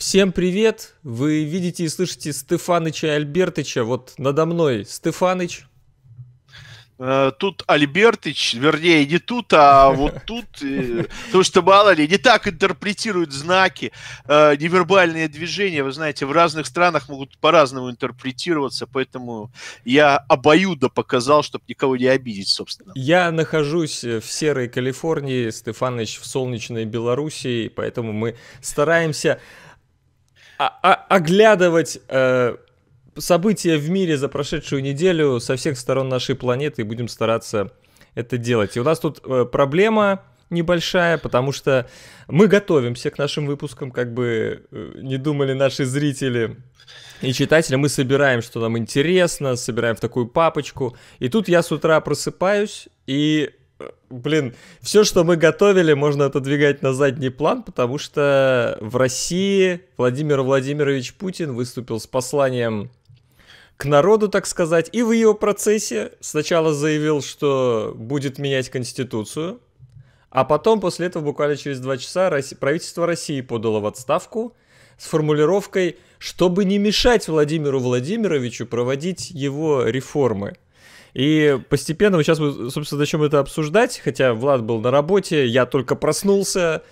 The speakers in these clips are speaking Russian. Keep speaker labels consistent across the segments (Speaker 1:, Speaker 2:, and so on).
Speaker 1: Всем привет! Вы видите и слышите Стефаныча Альбертыча. Вот надо мной Стефаныч. Э, тут Альбертыч, вернее, не тут,
Speaker 2: а вот тут, э, потому что, мало ли, не так интерпретируют знаки, э, невербальные движения, вы знаете, в разных странах могут по-разному интерпретироваться, поэтому я обоюдо показал, чтобы никого не обидеть, собственно.
Speaker 1: Я нахожусь в серой Калифорнии, Стефанович в солнечной Белоруссии, поэтому мы стараемся оглядывать э, события в мире за прошедшую неделю со всех сторон нашей планеты и будем стараться это делать. И у нас тут э, проблема небольшая, потому что мы готовимся к нашим выпускам, как бы э, не думали наши зрители и читатели, мы собираем, что нам интересно, собираем в такую папочку. И тут я с утра просыпаюсь и блин, все, что мы готовили, можно отодвигать на задний план, потому что в России Владимир Владимирович Путин выступил с посланием к народу, так сказать, и в его процессе сначала заявил, что будет менять Конституцию, а потом, после этого, буквально через два часа, правительство России подало в отставку с формулировкой, чтобы не мешать Владимиру Владимировичу проводить его реформы – и постепенно, вот сейчас, собственно, зачем это обсуждать, хотя Влад был на работе, я только проснулся,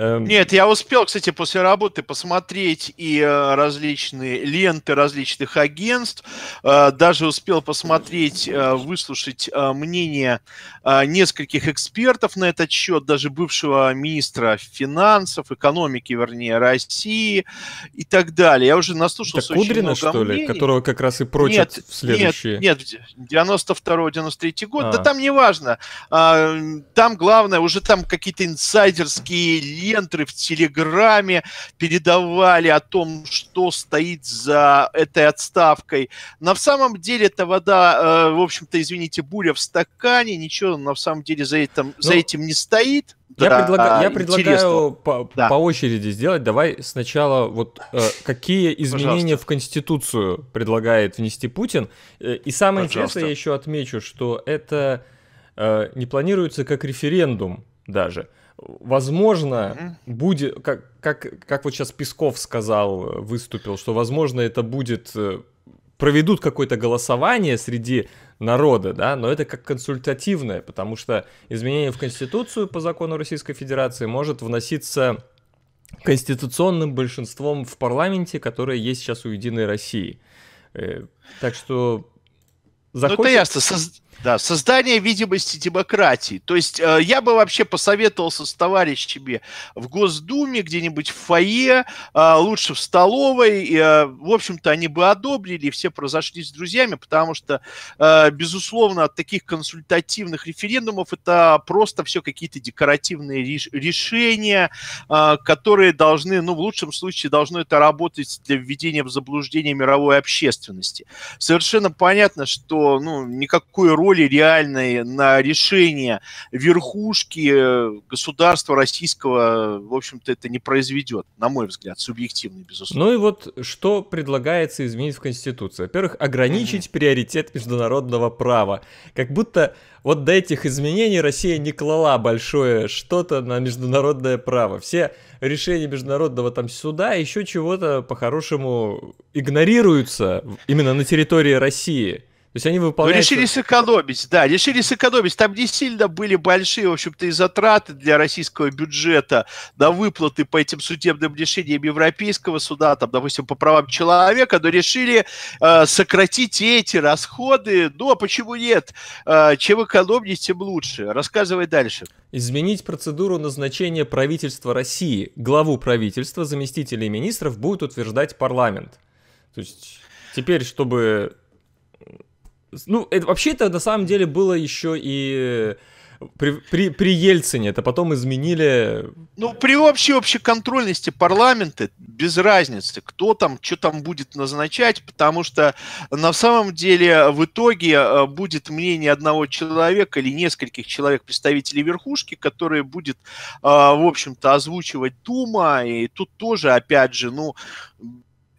Speaker 1: Эм, нет, я успел, кстати, после работы
Speaker 2: посмотреть и э, различные ленты различных агентств, э, даже успел посмотреть, э, выслушать мнение нескольких экспертов на этот счет, даже бывшего министра финансов, экономики, вернее, России и так далее. Я уже наслушался Это Кудрина, очень много что ли, которого как
Speaker 1: раз и прочат нет, в следующие? Нет,
Speaker 2: нет 92-93 год, а. да там не важно. А, там главное, уже там какие-то инсайдерские центры, в Телеграме передавали о том, что стоит за этой отставкой. На самом деле это вода, э, в общем-то, извините, буря в стакане, ничего на самом деле за этим, ну, за этим не стоит. Я, да, предлага, а, я предлагаю
Speaker 1: по, да. по очереди сделать. Давай сначала вот э, какие изменения Пожалуйста. в Конституцию предлагает внести Путин. Э, и самое интересное, я еще отмечу, что это не планируется как референдум даже возможно, mm-hmm. будет, как, как, как вот сейчас Песков сказал, э, выступил, что, возможно, это будет, э, проведут какое-то голосование среди народа, да, но это как консультативное, потому что изменение в Конституцию по закону Российской Федерации может вноситься конституционным большинством в парламенте, которое есть сейчас у Единой России. Э, так что захочет... Ну, это ясно. Да, создание видимости демократии. То есть э, я
Speaker 2: бы вообще посоветовался с товарищами в Госдуме, где-нибудь в фойе, э, лучше в столовой. Э, в общем-то, они бы одобрили, все произошли с друзьями, потому что, э, безусловно, от таких консультативных референдумов это просто все какие-то декоративные решения, которые должны, ну, в лучшем случае, должно это работать для введения в заблуждение мировой общественности. Совершенно понятно, что, ну, никакой роли воли реальной на решение верхушки э, государства российского, в общем-то, это не произведет, на мой взгляд, субъективный,
Speaker 1: безусловно. Ну и вот что предлагается изменить в Конституции? Во-первых, ограничить mm-hmm. приоритет международного права. Как будто вот до этих изменений Россия не клала большое что-то на международное право. Все решения международного там суда, еще чего-то по-хорошему игнорируются именно на территории России. То есть они выполняют... Ну,
Speaker 2: решили сэкономить, да, решили сэкономить. Там не сильно были большие, в общем-то, и затраты для российского бюджета на выплаты по этим судебным решениям Европейского суда, там, допустим, по правам человека, но решили э, сократить эти расходы. Ну, а почему нет? Э, чем экономнее, тем лучше. Рассказывай дальше.
Speaker 1: Изменить процедуру назначения правительства России. Главу правительства, заместителей министров будет утверждать парламент. То есть теперь, чтобы ну, это, вообще это на самом деле было еще и э, при, при, при Ельцине, это потом изменили... Ну, при общей контрольности парламента без
Speaker 2: разницы, кто там, что там будет назначать, потому что на самом деле в итоге э, будет мнение одного человека или нескольких человек, представителей верхушки, которые будет, э, в общем-то, озвучивать Дума, и тут тоже, опять же, ну,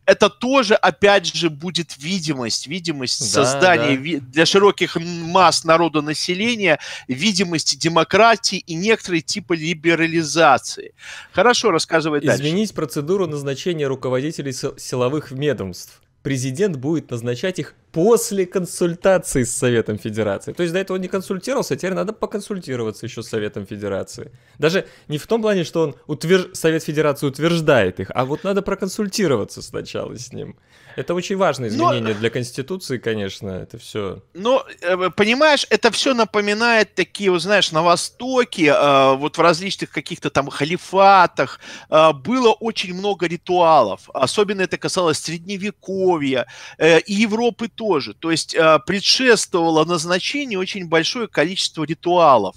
Speaker 2: это тоже, опять же, будет видимость, видимость да, создания да. для широких масс народа населения, видимость демократии и
Speaker 1: некоторые типа либерализации. Хорошо, рассказывай Изменить дальше. Изменить процедуру назначения руководителей силовых ведомств. Президент будет назначать их после консультации с Советом Федерации. То есть до этого он не консультировался, а теперь надо поконсультироваться еще с Советом Федерации. Даже не в том плане, что он утвер... Совет Федерации утверждает их, а вот надо проконсультироваться сначала с ним. Это очень важное изменение Но... для Конституции, конечно, это все.
Speaker 2: Но, э, э, понимаешь, это все напоминает такие, вот знаешь, на Востоке, э, вот в различных каких-то там халифатах было очень много ритуалов. Особенно это касалось Средневековья и Европы тоже. То есть а, предшествовало назначению очень большое количество ритуалов.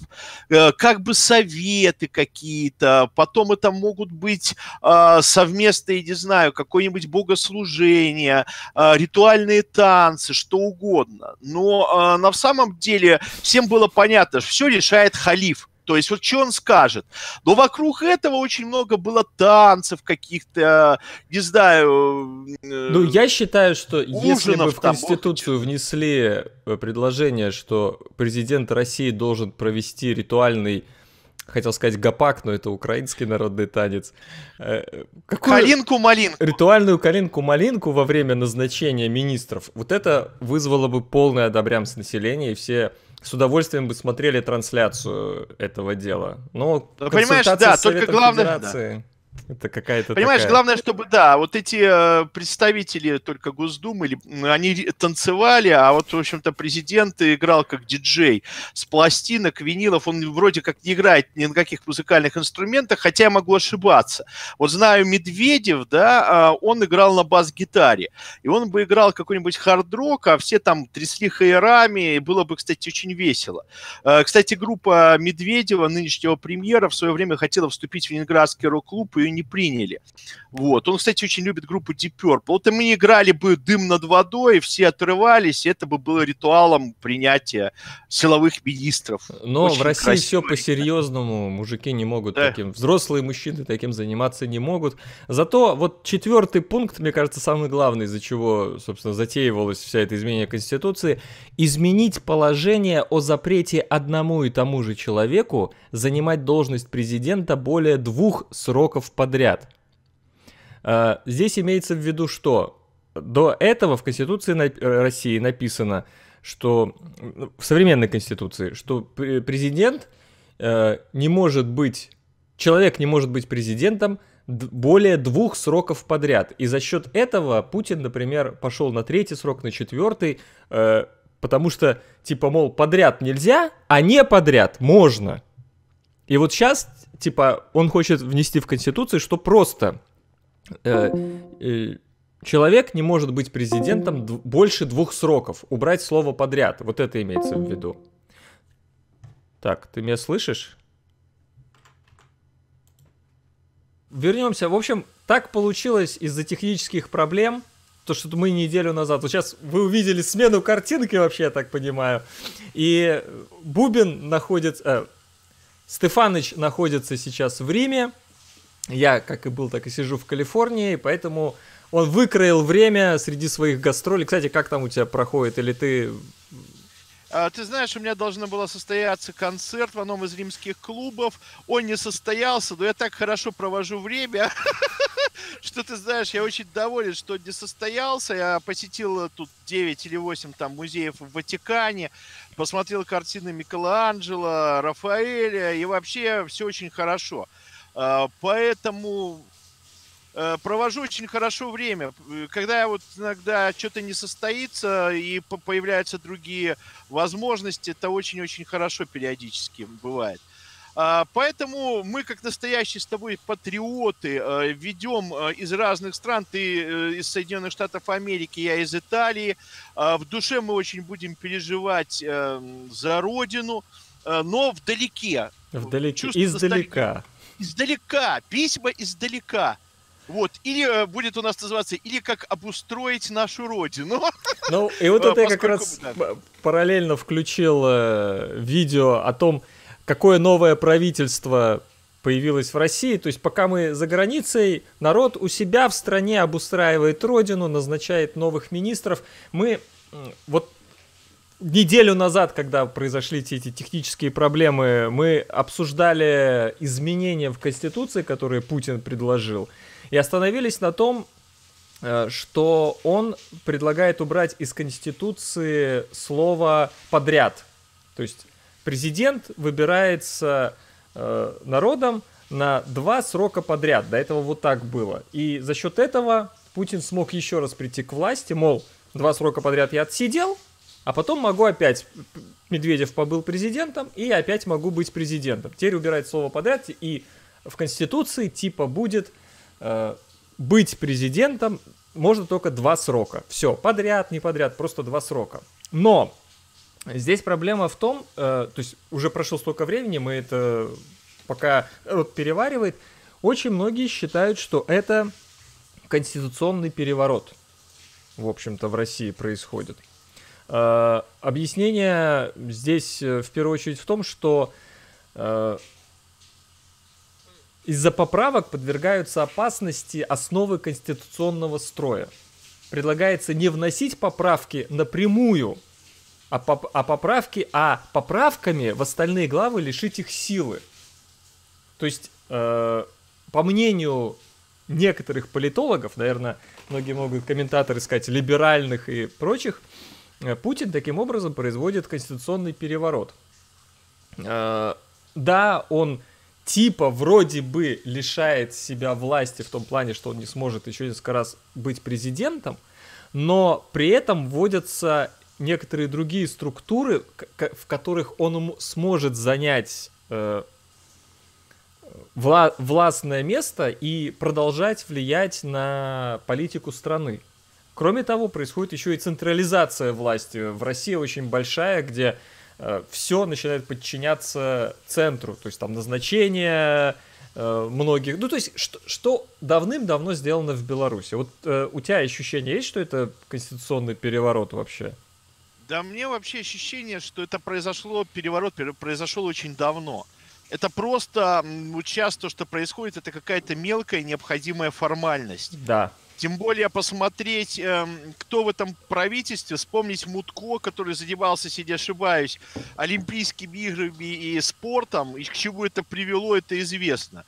Speaker 2: Э, как бы советы какие-то, потом это могут быть а, совместные, не знаю, какое-нибудь богослужение, а, ритуальные танцы, что угодно. Но на самом деле всем было понятно, что все решает халиф то есть вот что он скажет. Но ну, вокруг этого очень много было танцев каких-то, не знаю... Э, ну, я считаю, что если бы в
Speaker 1: Конституцию внесли э, предложение, что президент России должен провести ритуальный хотел сказать гопак, но это украинский народный танец. Э, калинку-малинку. Ритуальную калинку-малинку во время назначения министров. Вот это вызвало бы полное одобрямство населения, и все с удовольствием бы смотрели трансляцию этого дела. Но ну, понимаешь, да, только главное... Да. Это какая-то. Понимаешь, такая... главное,
Speaker 2: чтобы да, вот эти э, представители только Госдумы, или, они танцевали, а вот, в общем-то, президент играл как диджей с пластинок, винилов. Он вроде как не играет ни на каких музыкальных инструментах, хотя я могу ошибаться. Вот знаю Медведев, да, а, он играл на бас-гитаре, и он бы играл какой-нибудь хард-рок, а все там трясли хайрами, и было бы, кстати, очень весело. Э, кстати, группа Медведева, нынешнего премьера, в свое время хотела вступить в Ленинградский рок-клуб и ее не приняли. Вот. Он, кстати, очень любит группу Deep Purple. Вот и мы играли бы «Дым над водой», все отрывались, это бы было ритуалом принятия силовых министров. Но очень в России красиво.
Speaker 1: все по-серьезному, мужики не могут да. таким, взрослые мужчины таким заниматься не могут. Зато вот четвертый пункт, мне кажется, самый главный, из-за чего, собственно, затеивалось вся это изменение Конституции, изменить положение о запрете одному и тому же человеку занимать должность президента более двух сроков подряд. А, здесь имеется в виду, что до этого в Конституции э, России написано, что ну, в современной Конституции, что президент э, не может быть, человек не может быть президентом более двух сроков подряд. И за счет этого Путин, например, пошел на третий срок, на четвертый, э, потому что, типа, мол, подряд нельзя, а не подряд можно. И вот сейчас, типа, он хочет внести в Конституцию, что просто э, э, человек не может быть президентом дв- больше двух сроков. Убрать слово подряд. Вот это имеется в виду. Так, ты меня слышишь? Вернемся. В общем, так получилось из-за технических проблем, то, что мы неделю назад. Вот сейчас вы увидели смену картинки вообще, я так понимаю. И Бубин находится... Э, Стефаныч находится сейчас в Риме. Я, как и был, так и сижу в Калифорнии, поэтому он выкроил время среди своих гастролей. Кстати, как там у тебя проходит? Или ты
Speaker 2: а, ты знаешь, у меня должна была состояться концерт в одном из римских клубов. Он не состоялся, но я так хорошо провожу время, что ты знаешь, я очень доволен, что не состоялся. Я посетил тут 9 или 8 там музеев в Ватикане, посмотрел картины Микеланджело, Рафаэля, и вообще все очень хорошо. А, поэтому Э, провожу очень хорошо время. Э, когда я вот иногда что-то не состоится и появляются другие возможности, это очень-очень хорошо периодически бывает. А, поэтому мы, как настоящие с тобой патриоты, э, ведем из разных стран, ты из Соединенных Штатов Америки, я из Италии. А, в душе мы очень будем переживать за родину, но вдалеке.
Speaker 1: Вдалеке, Чувство издалека. Достали...
Speaker 2: Издалека, письма издалека. Вот, или э, будет у нас называться, или как обустроить нашу родину. Ну, и вот это я как раз
Speaker 1: параллельно включил э, видео о том, какое новое правительство появилось в России. То есть пока мы за границей, народ у себя в стране обустраивает родину, назначает новых министров. Мы вот неделю назад, когда произошли эти эти технические проблемы, мы обсуждали изменения в Конституции, которые Путин предложил. И остановились на том, э, что он предлагает убрать из Конституции слово «подряд». То есть президент выбирается э, народом на два срока подряд. До этого вот так было. И за счет этого Путин смог еще раз прийти к власти, мол, два срока подряд я отсидел, а потом могу опять... Медведев побыл президентом, и опять могу быть президентом. Теперь убирать слово подряд, и в Конституции типа будет Э, быть президентом можно только два срока. Все, подряд, не подряд, просто два срока. Но здесь проблема в том, э, то есть уже прошло столько времени, мы это пока вот, переваривает, очень многие считают, что это конституционный переворот, в общем-то, в России происходит. Э, объяснение здесь в первую очередь в том, что из-за поправок подвергаются опасности основы конституционного строя. Предлагается не вносить поправки напрямую, а, поп- а поправки, а поправками в остальные главы лишить их силы. То есть, э, по мнению некоторых политологов, наверное, многие могут комментаторы сказать, либеральных и прочих, э, Путин таким образом производит конституционный переворот. Э, да, он типа вроде бы лишает себя власти в том плане, что он не сможет еще несколько раз быть президентом, но при этом вводятся некоторые другие структуры, в которых он сможет занять э, вла властное место и продолжать влиять на политику страны. Кроме того, происходит еще и централизация власти. В России очень большая, где Э, все начинает подчиняться центру, то есть там назначение э, многих, ну то есть что, что давным-давно сделано в Беларуси. Вот э, у тебя ощущение есть, что это конституционный переворот вообще?
Speaker 2: Да мне вообще ощущение, что это произошло, переворот произошел очень давно. Это просто сейчас то, что происходит, это какая-то мелкая необходимая формальность. Да. Тем более посмотреть, эм, кто в этом правительстве, вспомнить Мутко, который задевался, если не ошибаюсь, Олимпийскими играми и спортом, и к чему это привело, это известно.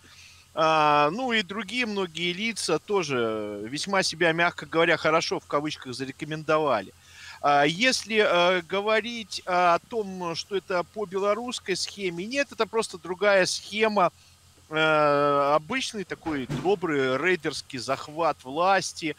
Speaker 2: А, ну и другие многие лица тоже весьма себя, мягко говоря, хорошо в кавычках зарекомендовали. А если э, говорить о том, что это по белорусской схеме, нет, это просто другая схема, Э, обычный такой добрый рейдерский захват власти.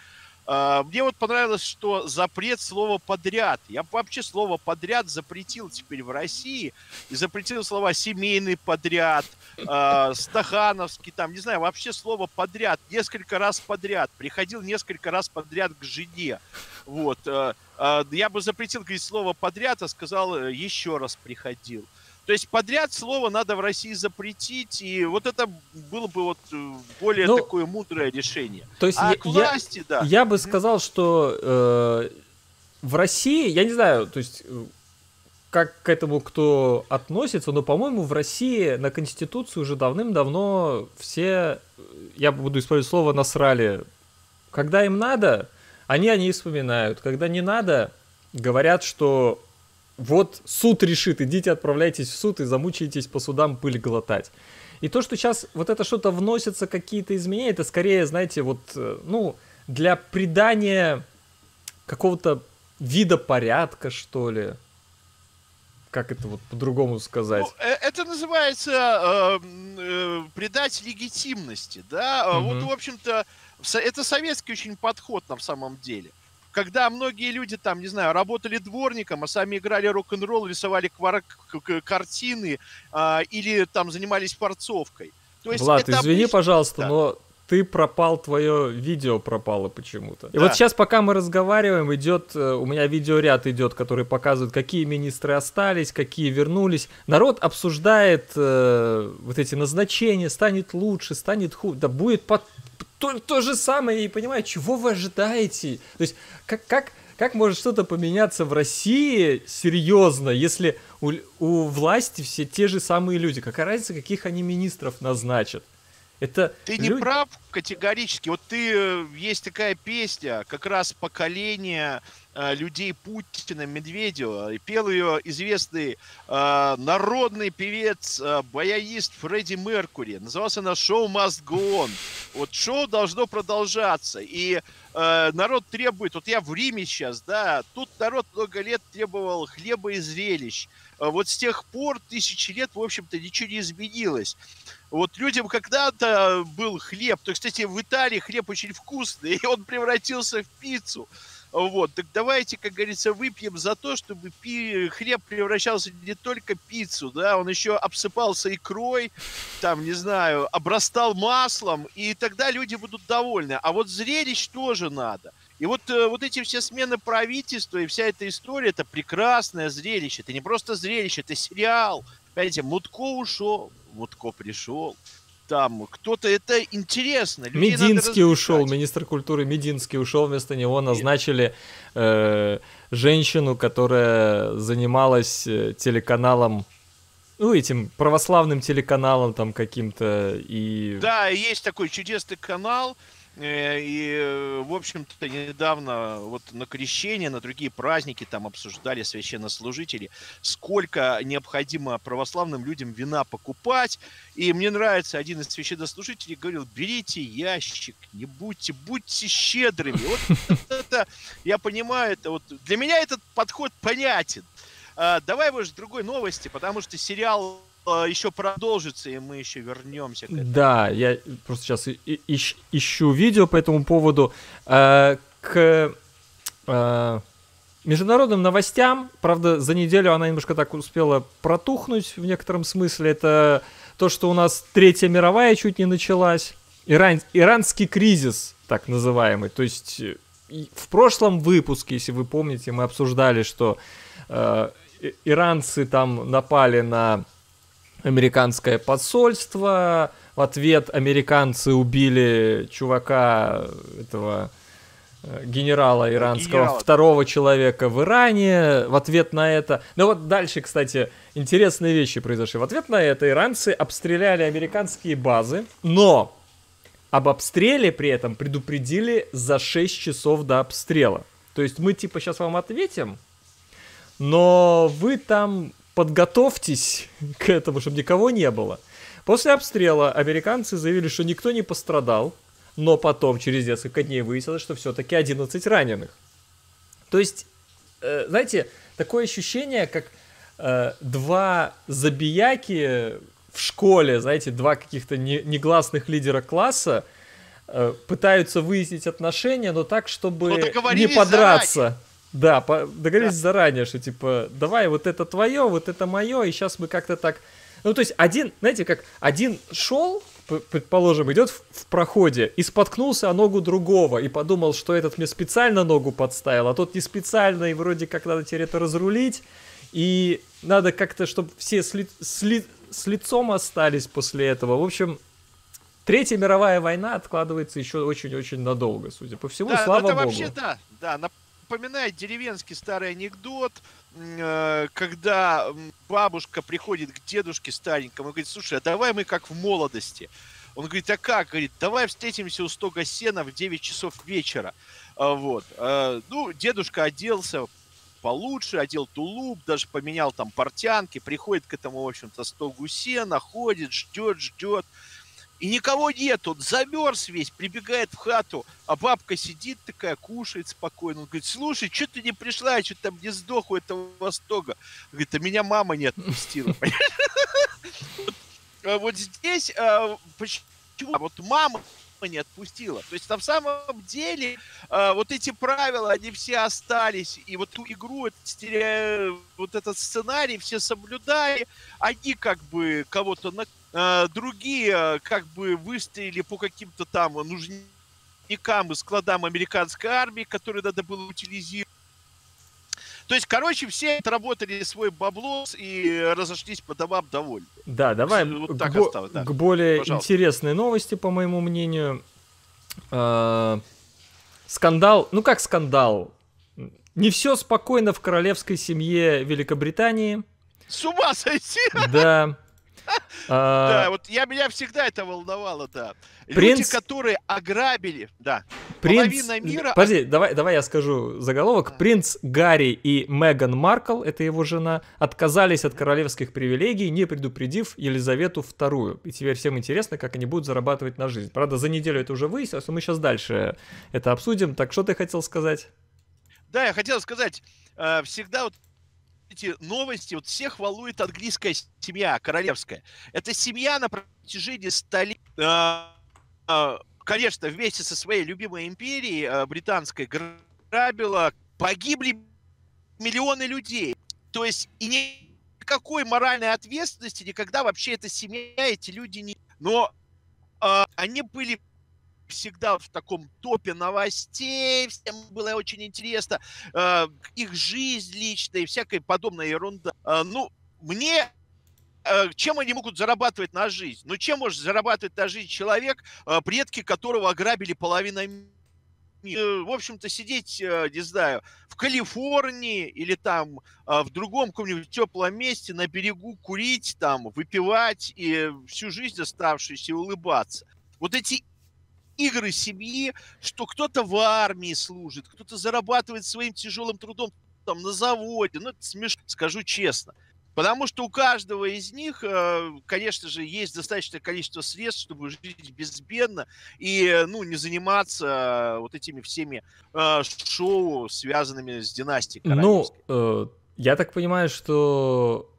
Speaker 2: Э, мне вот понравилось, что запрет слова подряд. Я вообще слово подряд запретил теперь в России. И запретил слова семейный подряд, э, стахановский, там, не знаю, вообще слово подряд. Несколько раз подряд. Приходил несколько раз подряд к жене. Вот. я бы запретил говорить слово подряд, а сказал еще раз приходил. То есть подряд слово надо в России запретить, и вот это было бы вот э, более ну, такое мудрое решение. То есть а я, к власти, я, да. Я
Speaker 1: бы сказал, что э, в России, я не знаю, то есть э, как к этому кто относится, но, по-моему, в России на Конституцию уже давным-давно все, э, я буду использовать слово, насрали. Когда им надо, они о ней вспоминают. Когда не надо, говорят, что вот суд решит, идите отправляйтесь в суд и замучаетесь по судам пыль глотать. И то, что сейчас вот это что-то вносится, какие-то изменения, это скорее, знаете, вот, э, ну, для придания какого-то вида порядка, что ли. Как это вот по-другому сказать? Ну,
Speaker 2: э, это называется э, э, придать легитимности, да. Угу. Вот, в общем-то, это советский очень подход на самом деле когда многие люди там, не знаю, работали дворником, а сами играли рок-н-ролл, рисовали картины а, или там занимались порцовкой. То есть Влад, извини, обычно...
Speaker 1: пожалуйста, да. но ты пропал, твое видео пропало почему-то. И да. вот сейчас, пока мы разговариваем, идет, э, у меня видеоряд идет, который показывает, какие министры остались, какие вернулись. Народ обсуждает э, вот эти назначения, станет лучше, станет хуже, да будет под то, то же самое, я не понимаю, чего вы ожидаете? То есть, как, как, как может что-то поменяться в России серьезно, если у, у власти все те же самые люди? Какая разница, каких они министров назначат? Это
Speaker 2: ты люди... не прав категорически. Вот
Speaker 1: ты э, есть
Speaker 2: такая песня, как раз поколение Э, людей Путина, Медведева. И пел ее известный э, народный певец, э, бояист Фредди Меркури. Назывался она «Шоу must go on». Вот шоу должно продолжаться. И э, народ требует, вот я в Риме сейчас, да, тут народ много лет требовал хлеба и зрелищ. Э, вот с тех пор, тысячи лет, в общем-то, ничего не изменилось. Вот людям когда-то был хлеб. То, кстати, в Италии хлеб очень вкусный, и он превратился в пиццу. Вот, так давайте, как говорится, выпьем за то, чтобы пи- хлеб превращался не только в пиццу, да, он еще обсыпался икрой, там, не знаю, обрастал маслом, и тогда люди будут довольны. А вот зрелищ тоже надо. И вот, э, вот эти все смены правительства и вся эта история, это прекрасное зрелище. Это не просто зрелище, это сериал. Понимаете, Мутко ушел, Мутко пришел там кто-то это интересно. Людей Мединский
Speaker 1: ушел, министр культуры Мединский ушел, вместо него назначили э, женщину, которая занималась э, телеканалом ну, этим православным телеканалом там каким-то и...
Speaker 2: Да, есть такой чудесный канал, Э, и, э, в общем-то, недавно вот на крещение, на другие праздники там обсуждали священнослужители, сколько необходимо православным людям вина покупать. И мне нравится, один из священнослужителей говорил, берите ящик, не будьте, будьте щедрыми. Вот это, я понимаю, это вот для меня этот подход понятен. А, давай, может, другой новости, потому что сериал а, еще продолжится, и мы еще вернемся к этому.
Speaker 1: Да, я просто сейчас ищ, ищу видео по этому поводу. Э, к э, международным новостям, правда, за неделю она немножко так успела протухнуть в некотором смысле. Это то, что у нас Третья мировая чуть не началась. Иран, иранский кризис, так называемый. То есть э, в прошлом выпуске, если вы помните, мы обсуждали, что иранцы там напали на американское посольство. В ответ американцы убили чувака этого э, генерала иранского, Генерал. второго человека в Иране. В ответ на это... Ну вот дальше, кстати, интересные вещи произошли. В ответ на это иранцы обстреляли американские базы, но об обстреле при этом предупредили за 6 часов до обстрела. То есть мы типа сейчас вам ответим, но вы там подготовьтесь к этому, чтобы никого не было. После обстрела американцы заявили, что никто не пострадал, но потом, через несколько дней, выяснилось, что все-таки 11 раненых. То есть, э, знаете, такое ощущение, как э, два забияки в школе, знаете, два каких-то не, негласных лидера класса э, пытаются выяснить отношения, но так, чтобы ну, не подраться. Заранее. Да, договорились заранее, что типа, давай вот это твое, вот это мое, и сейчас мы как-то так... Ну, то есть один, знаете, как один шел, предположим, идет в, в проходе и споткнулся о ногу другого и подумал, что этот мне специально ногу подставил, а тот не специально, и вроде как надо теперь это разрулить, и надо как-то, чтобы все с, ли, с, ли, с лицом остались после этого. В общем, Третья мировая война откладывается еще очень-очень надолго, судя по всему, да, слава ну, это богу. Вообще,
Speaker 2: да, да, на напоминает деревенский старый анекдот, э, когда бабушка приходит к дедушке старенькому и говорит, слушай, а давай мы как в молодости. Он говорит, а как? Говорит, давай встретимся у стога сена в 9 часов вечера. А вот. Э, ну, дедушка оделся получше, одел тулуп, даже поменял там портянки, приходит к этому, в общем-то, стогу сена, ходит, ждет, ждет. И никого нет, он замерз весь, прибегает в хату, а бабка сидит такая, кушает спокойно. Он говорит, слушай, что ты не пришла, я что там не сдох у этого Востока. Он говорит, а меня мама не отпустила. А вот здесь а, почему? Вот мама не отпустила. То есть на самом деле а, вот эти правила, они все остались. И вот ту игру, вот этот сценарий все соблюдали. Они как бы кого-то на Э, другие э, как бы выстрелили по каким-то там нужникам и складам американской армии, которые надо было утилизировать. То есть, короче, все отработали свой баблос и разошлись по домам довольны.
Speaker 1: Да, давай вот так к, осталось, да. к более Пожалуйста. интересной новости, по моему мнению. Э-э- скандал, ну как скандал? Не все спокойно в королевской семье Великобритании.
Speaker 2: С ума сойти!
Speaker 1: Да. Да, а, вот
Speaker 2: я меня всегда это волновало, да. Люди, которые ограбили, да. Принц... Половина мира... Подожди,
Speaker 1: давай, давай я скажу заголовок. Принц Гарри и Меган Маркл, это его жена, отказались от королевских привилегий, не предупредив Елизавету II. И теперь всем интересно, как они будут зарабатывать на жизнь. Правда, за неделю это уже выяснилось, но мы сейчас дальше это обсудим. Так что ты хотел сказать?
Speaker 2: Да, я хотел сказать, э, всегда вот эти новости, вот всех волнует английская семья, королевская. Эта семья на протяжении столетий, э, э, конечно, вместе со своей любимой империей э, британской грабила, погибли миллионы людей. То есть и никакой моральной ответственности никогда вообще эта семья, эти люди не... Но они были всегда в таком топе новостей, всем было очень интересно, а, их жизнь личная и всякая подобная ерунда. А, ну, мне а, чем они могут зарабатывать на жизнь? Ну, чем может зарабатывать на жизнь человек, предки которого ограбили половину мира? Э, в общем-то, сидеть, э, не знаю, в Калифорнии или там в другом каком-нибудь теплом месте на берегу курить, там, выпивать и всю жизнь оставшуюся улыбаться. Вот эти игры семьи, что кто-то в армии служит, кто-то зарабатывает своим тяжелым трудом там на заводе. Ну, это смешно, скажу честно. Потому что у каждого из них, э, конечно же, есть достаточное количество средств, чтобы жить безбедно и ну, не заниматься э, вот этими всеми э, шоу, связанными с династией
Speaker 1: Ну, э, я так понимаю, что...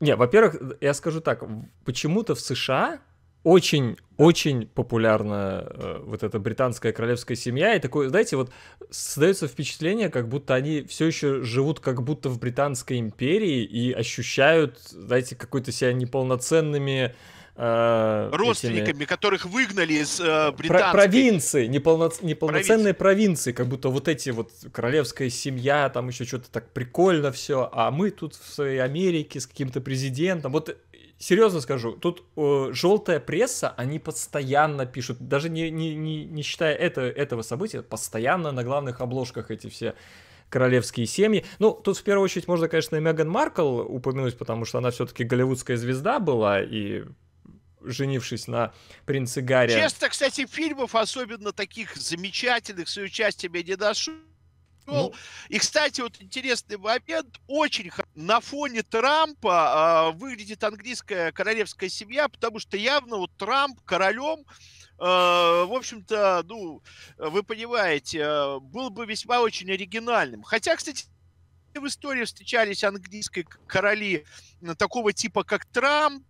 Speaker 1: Не, во-первых, я скажу так, почему-то в США очень очень популярна э, вот эта британская королевская семья, и такое, знаете, вот создается впечатление, как будто они все еще живут как будто в Британской империи и ощущают, знаете, какой-то себя неполноценными э, родственниками, этими...
Speaker 2: которых выгнали из э, британской...
Speaker 1: провинции, неполно... неполноценные провинции. провинции, как будто вот эти вот королевская семья, там еще что-то так прикольно все, а мы тут в своей Америке с каким-то президентом, вот серьезно скажу, тут э, желтая пресса, они постоянно пишут, даже не, не, не, не считая это, этого события, постоянно на главных обложках эти все королевские семьи. Ну, тут в первую очередь можно, конечно, и Меган Маркл упомянуть, потому что она все-таки голливудская звезда была, и женившись на принце Гарри. честно,
Speaker 2: кстати, фильмов, особенно таких замечательных, с ее участием я не ношу, пошел. Ну. И, кстати, вот интересный момент. Очень на фоне Трампа э, выглядит английская королевская семья, потому что явно вот Трамп королем а, в общем-то, ну, вы понимаете, а, был бы весьма очень оригинальным. Хотя, кстати, в истории встречались английские короли такого типа, как Трамп,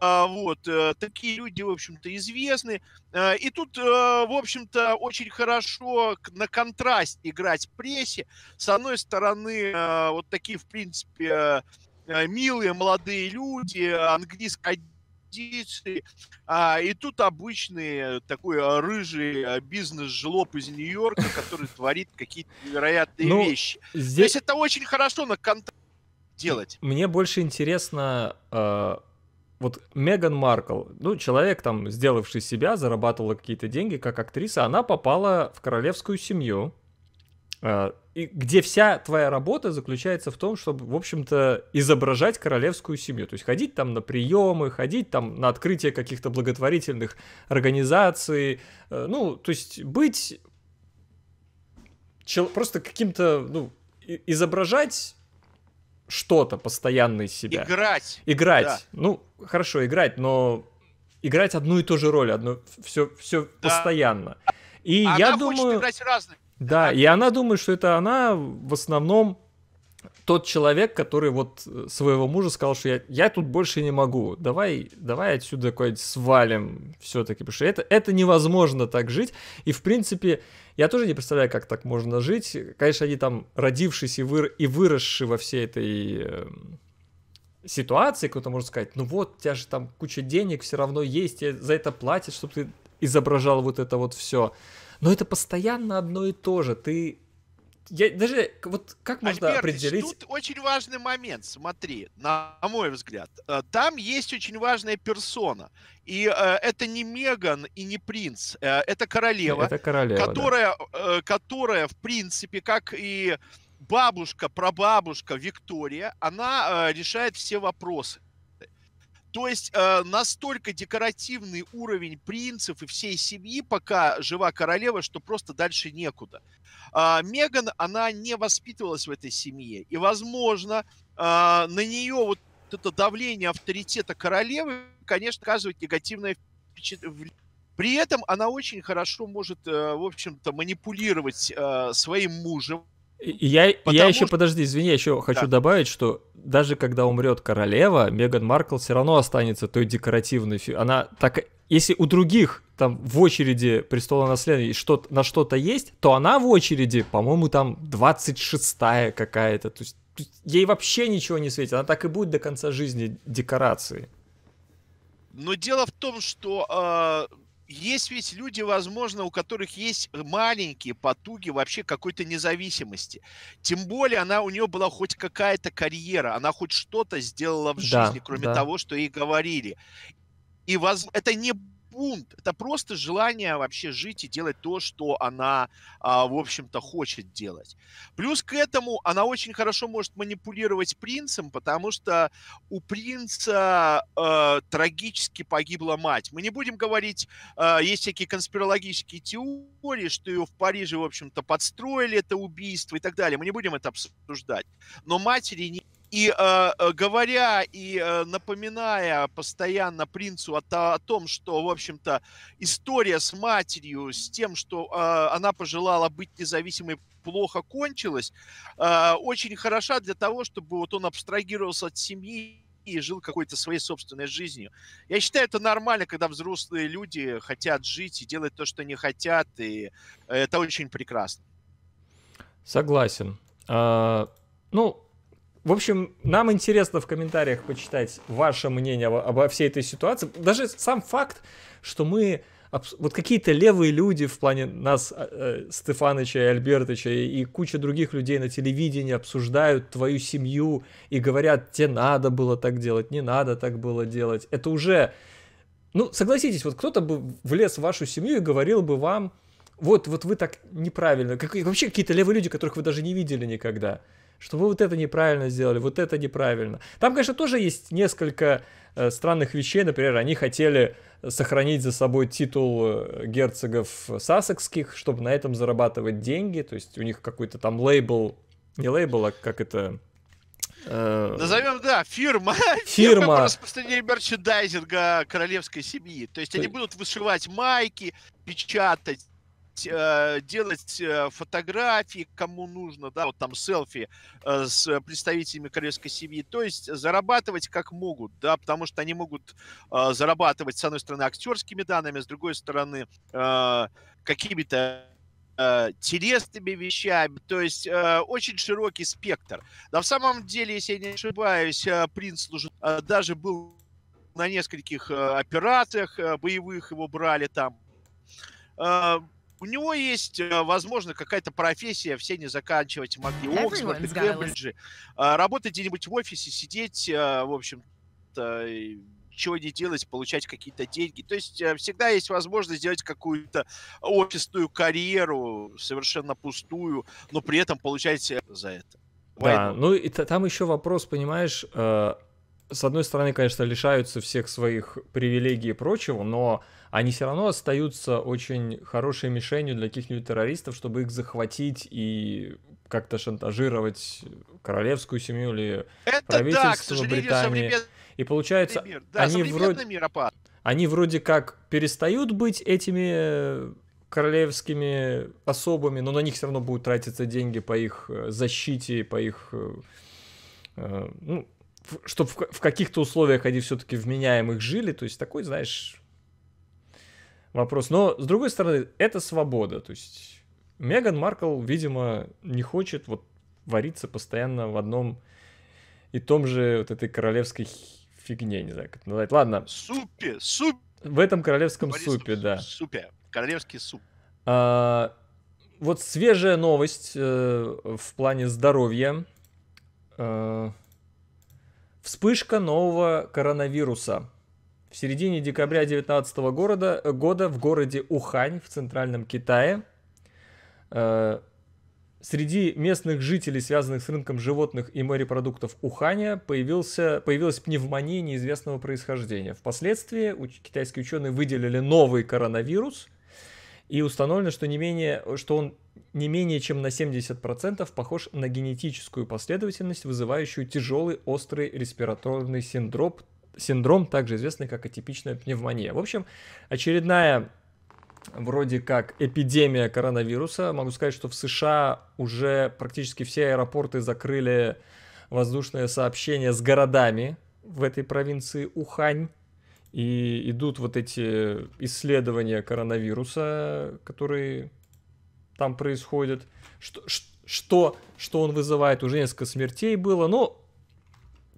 Speaker 2: а, вот, э, такие люди, в общем-то, известны. Э, и тут, э, в общем-то, очень хорошо на контраст играть прессе. С одной стороны, вот такие, в принципе, милые молодые люди, английская традиции. А, и тут обычный такой рыжий бизнес-жлоб из Нью-Йорка, который творит какие-то невероятные ну, вещи. Здесь... То есть это очень хорошо на контакт делать.
Speaker 1: Мне больше интересно, вот Меган Маркл, ну, человек там, сделавший себя, зарабатывала какие-то деньги как актриса, она попала в королевскую семью, а, и где вся твоя работа заключается в том, чтобы, в общем-то, изображать королевскую семью. То есть ходить там на приемы, ходить там на открытие каких-то благотворительных организаций, э, ну, то есть быть чел- просто каким-то, ну, изображать что-то постоянное из себя. Играть. Играть. Да. Ну, хорошо, играть, но играть одну и ту же роль, одну, все, все да. постоянно. И она я думаю... Хочет играть разными. Да, и она думает, что это она в основном тот человек, который вот э, своего мужа сказал, что я, я тут больше не могу, давай, давай отсюда куда-нибудь свалим все-таки, потому что это, это невозможно так жить, и в принципе я тоже не представляю, как так можно жить. Конечно, они там, родившись и, выр... и выросшие во всей этой эм, ситуации, кто-то может сказать, ну вот, у тебя же там куча денег все равно есть, тебе за это платят, чтобы ты изображал вот это вот все. Но это постоянно одно и то же. Ты я даже вот как можно Альбертыч, определить?
Speaker 2: Тут очень важный момент, смотри, на мой взгляд. Э, там есть очень важная персона, и э, это не Меган и не принц, э, это королева, это королева которая, да. которая в принципе, как и бабушка, прабабушка Виктория, она решает все вопросы. То есть э, настолько декоративный уровень принцев и всей семьи, пока жива королева, что просто дальше некуда. Э, Меган, она не воспитывалась в этой семье. И, возможно, э, на нее вот это давление авторитета королевы, конечно, оказывает негативное впечатление. При этом она очень хорошо может, э, в общем-то, манипулировать э, своим мужем,
Speaker 1: я, я еще, что... подожди, извини, я еще хочу да. добавить, что даже когда умрет королева, Меган Маркл все равно останется той декоративной. Она так, если у других там в очереди престола наследия что на что-то есть, то она в очереди, по-моему, там 26-я какая-то. То есть ей вообще ничего не светит. Она так и будет до конца жизни декорации.
Speaker 2: Но дело в том, что э, есть ведь люди, возможно, у которых есть маленькие потуги вообще какой-то независимости. Тем более она у нее была хоть какая-то карьера, она хоть что-то сделала в да, жизни, кроме да. того, что ей говорили. И воз... это не бунт, это просто желание вообще жить и делать то, что она, а, в общем-то, хочет делать. Плюс к этому она очень хорошо может манипулировать принцем, потому что у принца э, трагически погибла мать. Мы не будем говорить, э, есть всякие конспирологические теории, что ее в Париже, в общем-то, подстроили это убийство и так далее. Мы не будем это обсуждать. Но матери не и э, э, говоря и э, напоминая постоянно принцу о, о том, что, в общем-то, история с матерью, с тем, что э, она пожелала быть независимой, плохо кончилась, э, очень хороша для того, чтобы вот он абстрагировался от семьи и жил какой-то своей собственной жизнью. Я считаю, это нормально, когда взрослые люди хотят жить и делать то, что они хотят, и это очень прекрасно.
Speaker 1: Согласен. А, ну, в общем, нам интересно в комментариях почитать ваше мнение обо всей этой ситуации. Даже сам факт, что мы вот какие-то левые люди в плане нас, э, э, Стефаныча и Альбертыча, и, и куча других людей на телевидении обсуждают твою семью и говорят, тебе надо было так делать, не надо так было делать. Это уже, ну, согласитесь, вот кто-то бы влез в вашу семью и говорил бы вам, вот, вот вы так неправильно, как, вообще какие-то левые люди, которых вы даже не видели никогда что вы вот это неправильно сделали, вот это неправильно. Там, конечно, тоже есть несколько э, странных вещей. Например, они хотели э, сохранить за собой титул э, герцогов сасекских, чтобы на этом зарабатывать деньги. То есть у них какой-то там лейбл, не лейбл, а как это... Э... Назовем,
Speaker 2: да, фирма. Фирма. фирма по мерчендайзинга королевской семьи. То есть они будут вышивать майки, печатать делать э, э, фотографии, кому нужно, да, вот там селфи э, с представителями корейской семьи, то есть зарабатывать как могут, да, потому что они могут зарабатывать, с одной стороны, актерскими данными, с другой стороны, какими-то телесными вещами, то есть э, очень широкий спектр. Да, в самом деле, если я не ошибаюсь, принц служит э, даже был на нескольких э, операциях боевых, его брали там. У него есть, э, возможно, какая-то профессия, все не заканчивать могли Оксфорд, Кембриджи. А, работать где-нибудь в офисе, сидеть, э, в общем-то, чего не делать, получать какие-то деньги. То есть э, всегда есть возможность сделать какую-то офисную карьеру, совершенно пустую, но при этом получать за это.
Speaker 1: Да, ну и там еще вопрос, понимаешь, э, с одной стороны, конечно, лишаются всех своих привилегий и прочего, но они все равно остаются очень хорошей мишенью для каких-нибудь террористов, чтобы их захватить и как-то шантажировать королевскую семью или Это правительство да, к Британии. Современ... И получается, мир. Да, они вроде мир они вроде как перестают быть этими королевскими особами, но на них все равно будут тратиться деньги по их э, защите, по их э, э, ну, чтобы в каких-то условиях они все-таки вменяемых жили, то есть такой, знаешь, вопрос. Но, с другой стороны, это свобода. То есть Меган Маркл, видимо, не хочет вот вариться постоянно в одном и том же вот этой королевской фигне, не знаю, как это назвать. Ладно. Супе, суп. В этом королевском Борисов, супе, да. Супе,
Speaker 2: королевский суп.
Speaker 1: А, вот свежая новость э, в плане здоровья. Э, вспышка нового коронавируса в середине декабря 2019 э, года, в городе Ухань в центральном Китае э, среди местных жителей, связанных с рынком животных и морепродуктов Уханя, появился, появилась пневмония неизвестного происхождения. Впоследствии уч- китайские ученые выделили новый коронавирус, и установлено, что, не менее, что он не менее чем на 70% похож на генетическую последовательность, вызывающую тяжелый острый респираторный синдром синдром, также известный как атипичная пневмония. В общем, очередная вроде как эпидемия коронавируса. Могу сказать, что в США уже практически все аэропорты закрыли воздушное сообщение с городами в этой провинции Ухань. И идут вот эти исследования коронавируса, которые там происходят. Что, что, что он вызывает? Уже несколько смертей было. Но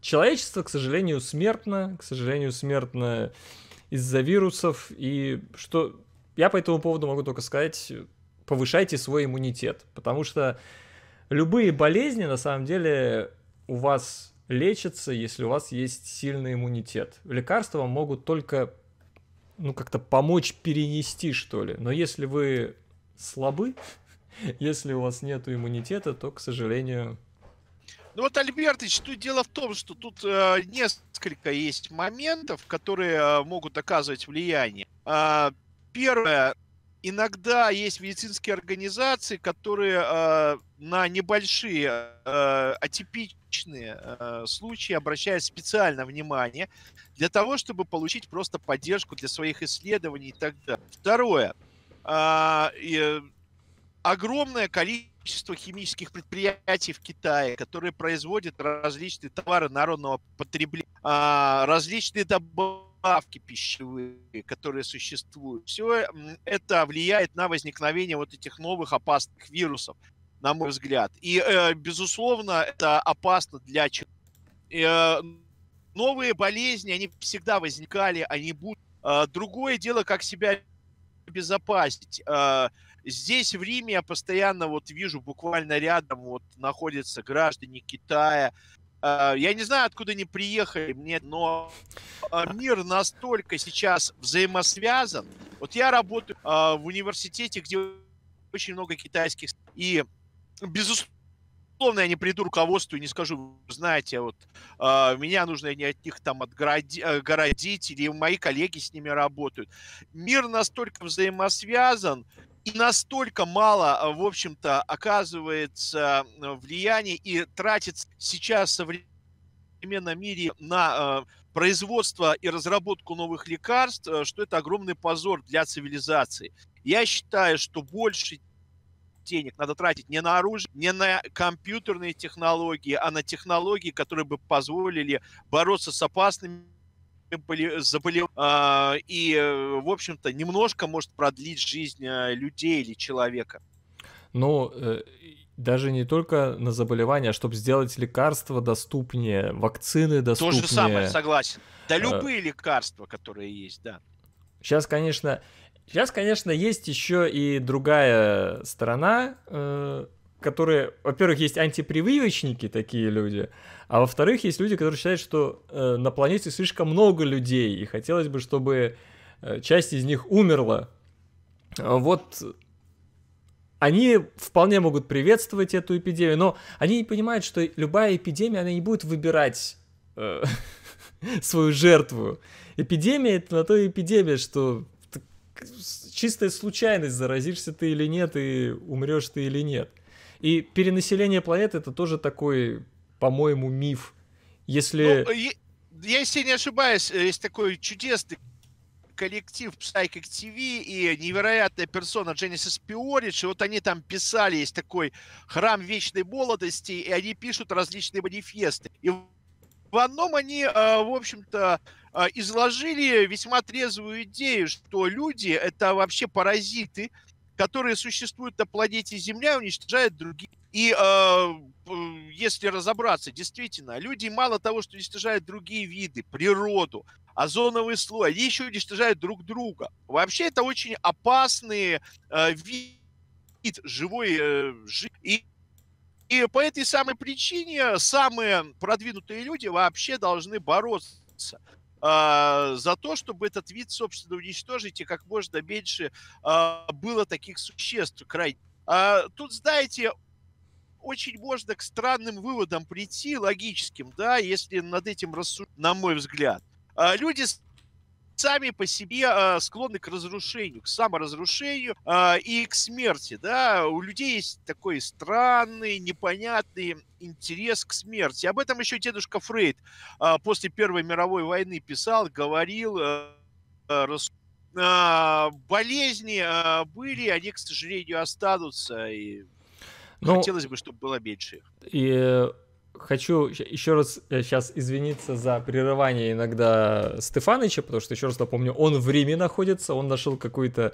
Speaker 1: Человечество, к сожалению, смертно, к сожалению, смертно из-за вирусов, и что я по этому поводу могу только сказать, повышайте свой иммунитет, потому что любые болезни, на самом деле, у вас лечатся, если у вас есть сильный иммунитет. Лекарства вам могут только, ну, как-то помочь перенести, что ли. Но если вы слабы, если у вас нет иммунитета, то, к сожалению,
Speaker 2: ну вот, Альбертович, тут дело в том, что тут э, несколько есть моментов, которые э, могут оказывать влияние. Э, первое, иногда есть медицинские организации, которые э, на небольшие э, атипичные э, случаи обращают специально внимание для того, чтобы получить просто поддержку для своих исследований и так далее. Второе. Э, э, огромное количество общество химических предприятий в Китае, которые производят различные товары народного потребления, а, различные добавки пищевые, которые существуют. Все это влияет на возникновение вот этих новых опасных вирусов, на мой взгляд. И, э, безусловно, это опасно для человека. Э, новые болезни, они всегда возникали, они будут. А, другое дело, как себя обезопасить. А, здесь в Риме я постоянно вот вижу, буквально рядом вот находятся граждане Китая, а, я не знаю, откуда они приехали, мне, но а, мир настолько сейчас взаимосвязан. Вот я работаю в университете, где очень много китайских, и безусловно, Условно я не приду руководству и не скажу, знаете, вот э, меня нужно не от них там отгороди, огородить, э, или мои коллеги с ними работают. Мир настолько взаимосвязан, и настолько мало, а, в общем-то, оказывается э, влияние и тратится сейчас в современном мире на э, производство и разработку новых лекарств, что это огромный позор для цивилизации. Я считаю, что больше денег надо тратить не на оружие, не на компьютерные технологии, а на технологии, которые бы позволили бороться с опасными заболел а, и, в общем-то, немножко может продлить жизнь а, людей или человека.
Speaker 1: Ну, э, даже не только на заболевания, а чтобы сделать лекарства доступнее, вакцины доступнее. То же самое, согласен. Да э, любые
Speaker 2: лекарства, которые есть, да.
Speaker 1: Сейчас, конечно, Сейчас, конечно, есть еще и другая сторона, э, которые, во-первых, есть антипрививочники, такие люди, а во-вторых, есть люди, которые считают, что э, на планете слишком много людей, и хотелось бы, чтобы э, часть из них умерла. Вот они вполне могут приветствовать эту эпидемию, но они не понимают, что любая эпидемия, она не будет выбирать э, свою жертву. Эпидемия — это на то и эпидемия, что чистая случайность, заразишься ты или нет, и умрешь ты или нет. И перенаселение планеты это тоже такой, по-моему, миф. Если... Ну,
Speaker 2: е- если не ошибаюсь, э, есть такой чудесный коллектив Psychic TV и невероятная персона Genesis Piorich, и вот они там писали, есть такой храм вечной молодости, и они пишут различные манифесты. И в одном они, а, в общем-то, а, изложили весьма трезвую идею, что люди – это вообще паразиты, которые существуют на планете Земля, уничтожают другие. И а, если разобраться, действительно, люди мало того, что уничтожают другие виды, природу, озоновый слой, они еще уничтожают друг друга. Вообще это очень опасные э, вид живой э, и по этой самой причине самые продвинутые люди вообще должны бороться а, за то, чтобы этот вид, собственно, уничтожить и как можно меньше а, было таких существ крайне. Э, тут, знаете, очень можно к странным выводам прийти, логическим, да, если над этим рассуждать, на мой взгляд. Люди сами по себе э, склонны к разрушению, к саморазрушению э, и к смерти, да, у людей есть такой странный, непонятный интерес к смерти. Об этом еще дедушка Фрейд э, после Первой мировой войны писал, говорил, э, рас... э, болезни э, были, они, к сожалению, останутся, и
Speaker 1: ну, хотелось бы, чтобы было меньше. И э, хочу еще раз сейчас э, извиниться за прерывание иногда Стефаныча, потому что, еще раз напомню, он в Риме находится, он нашел какую-то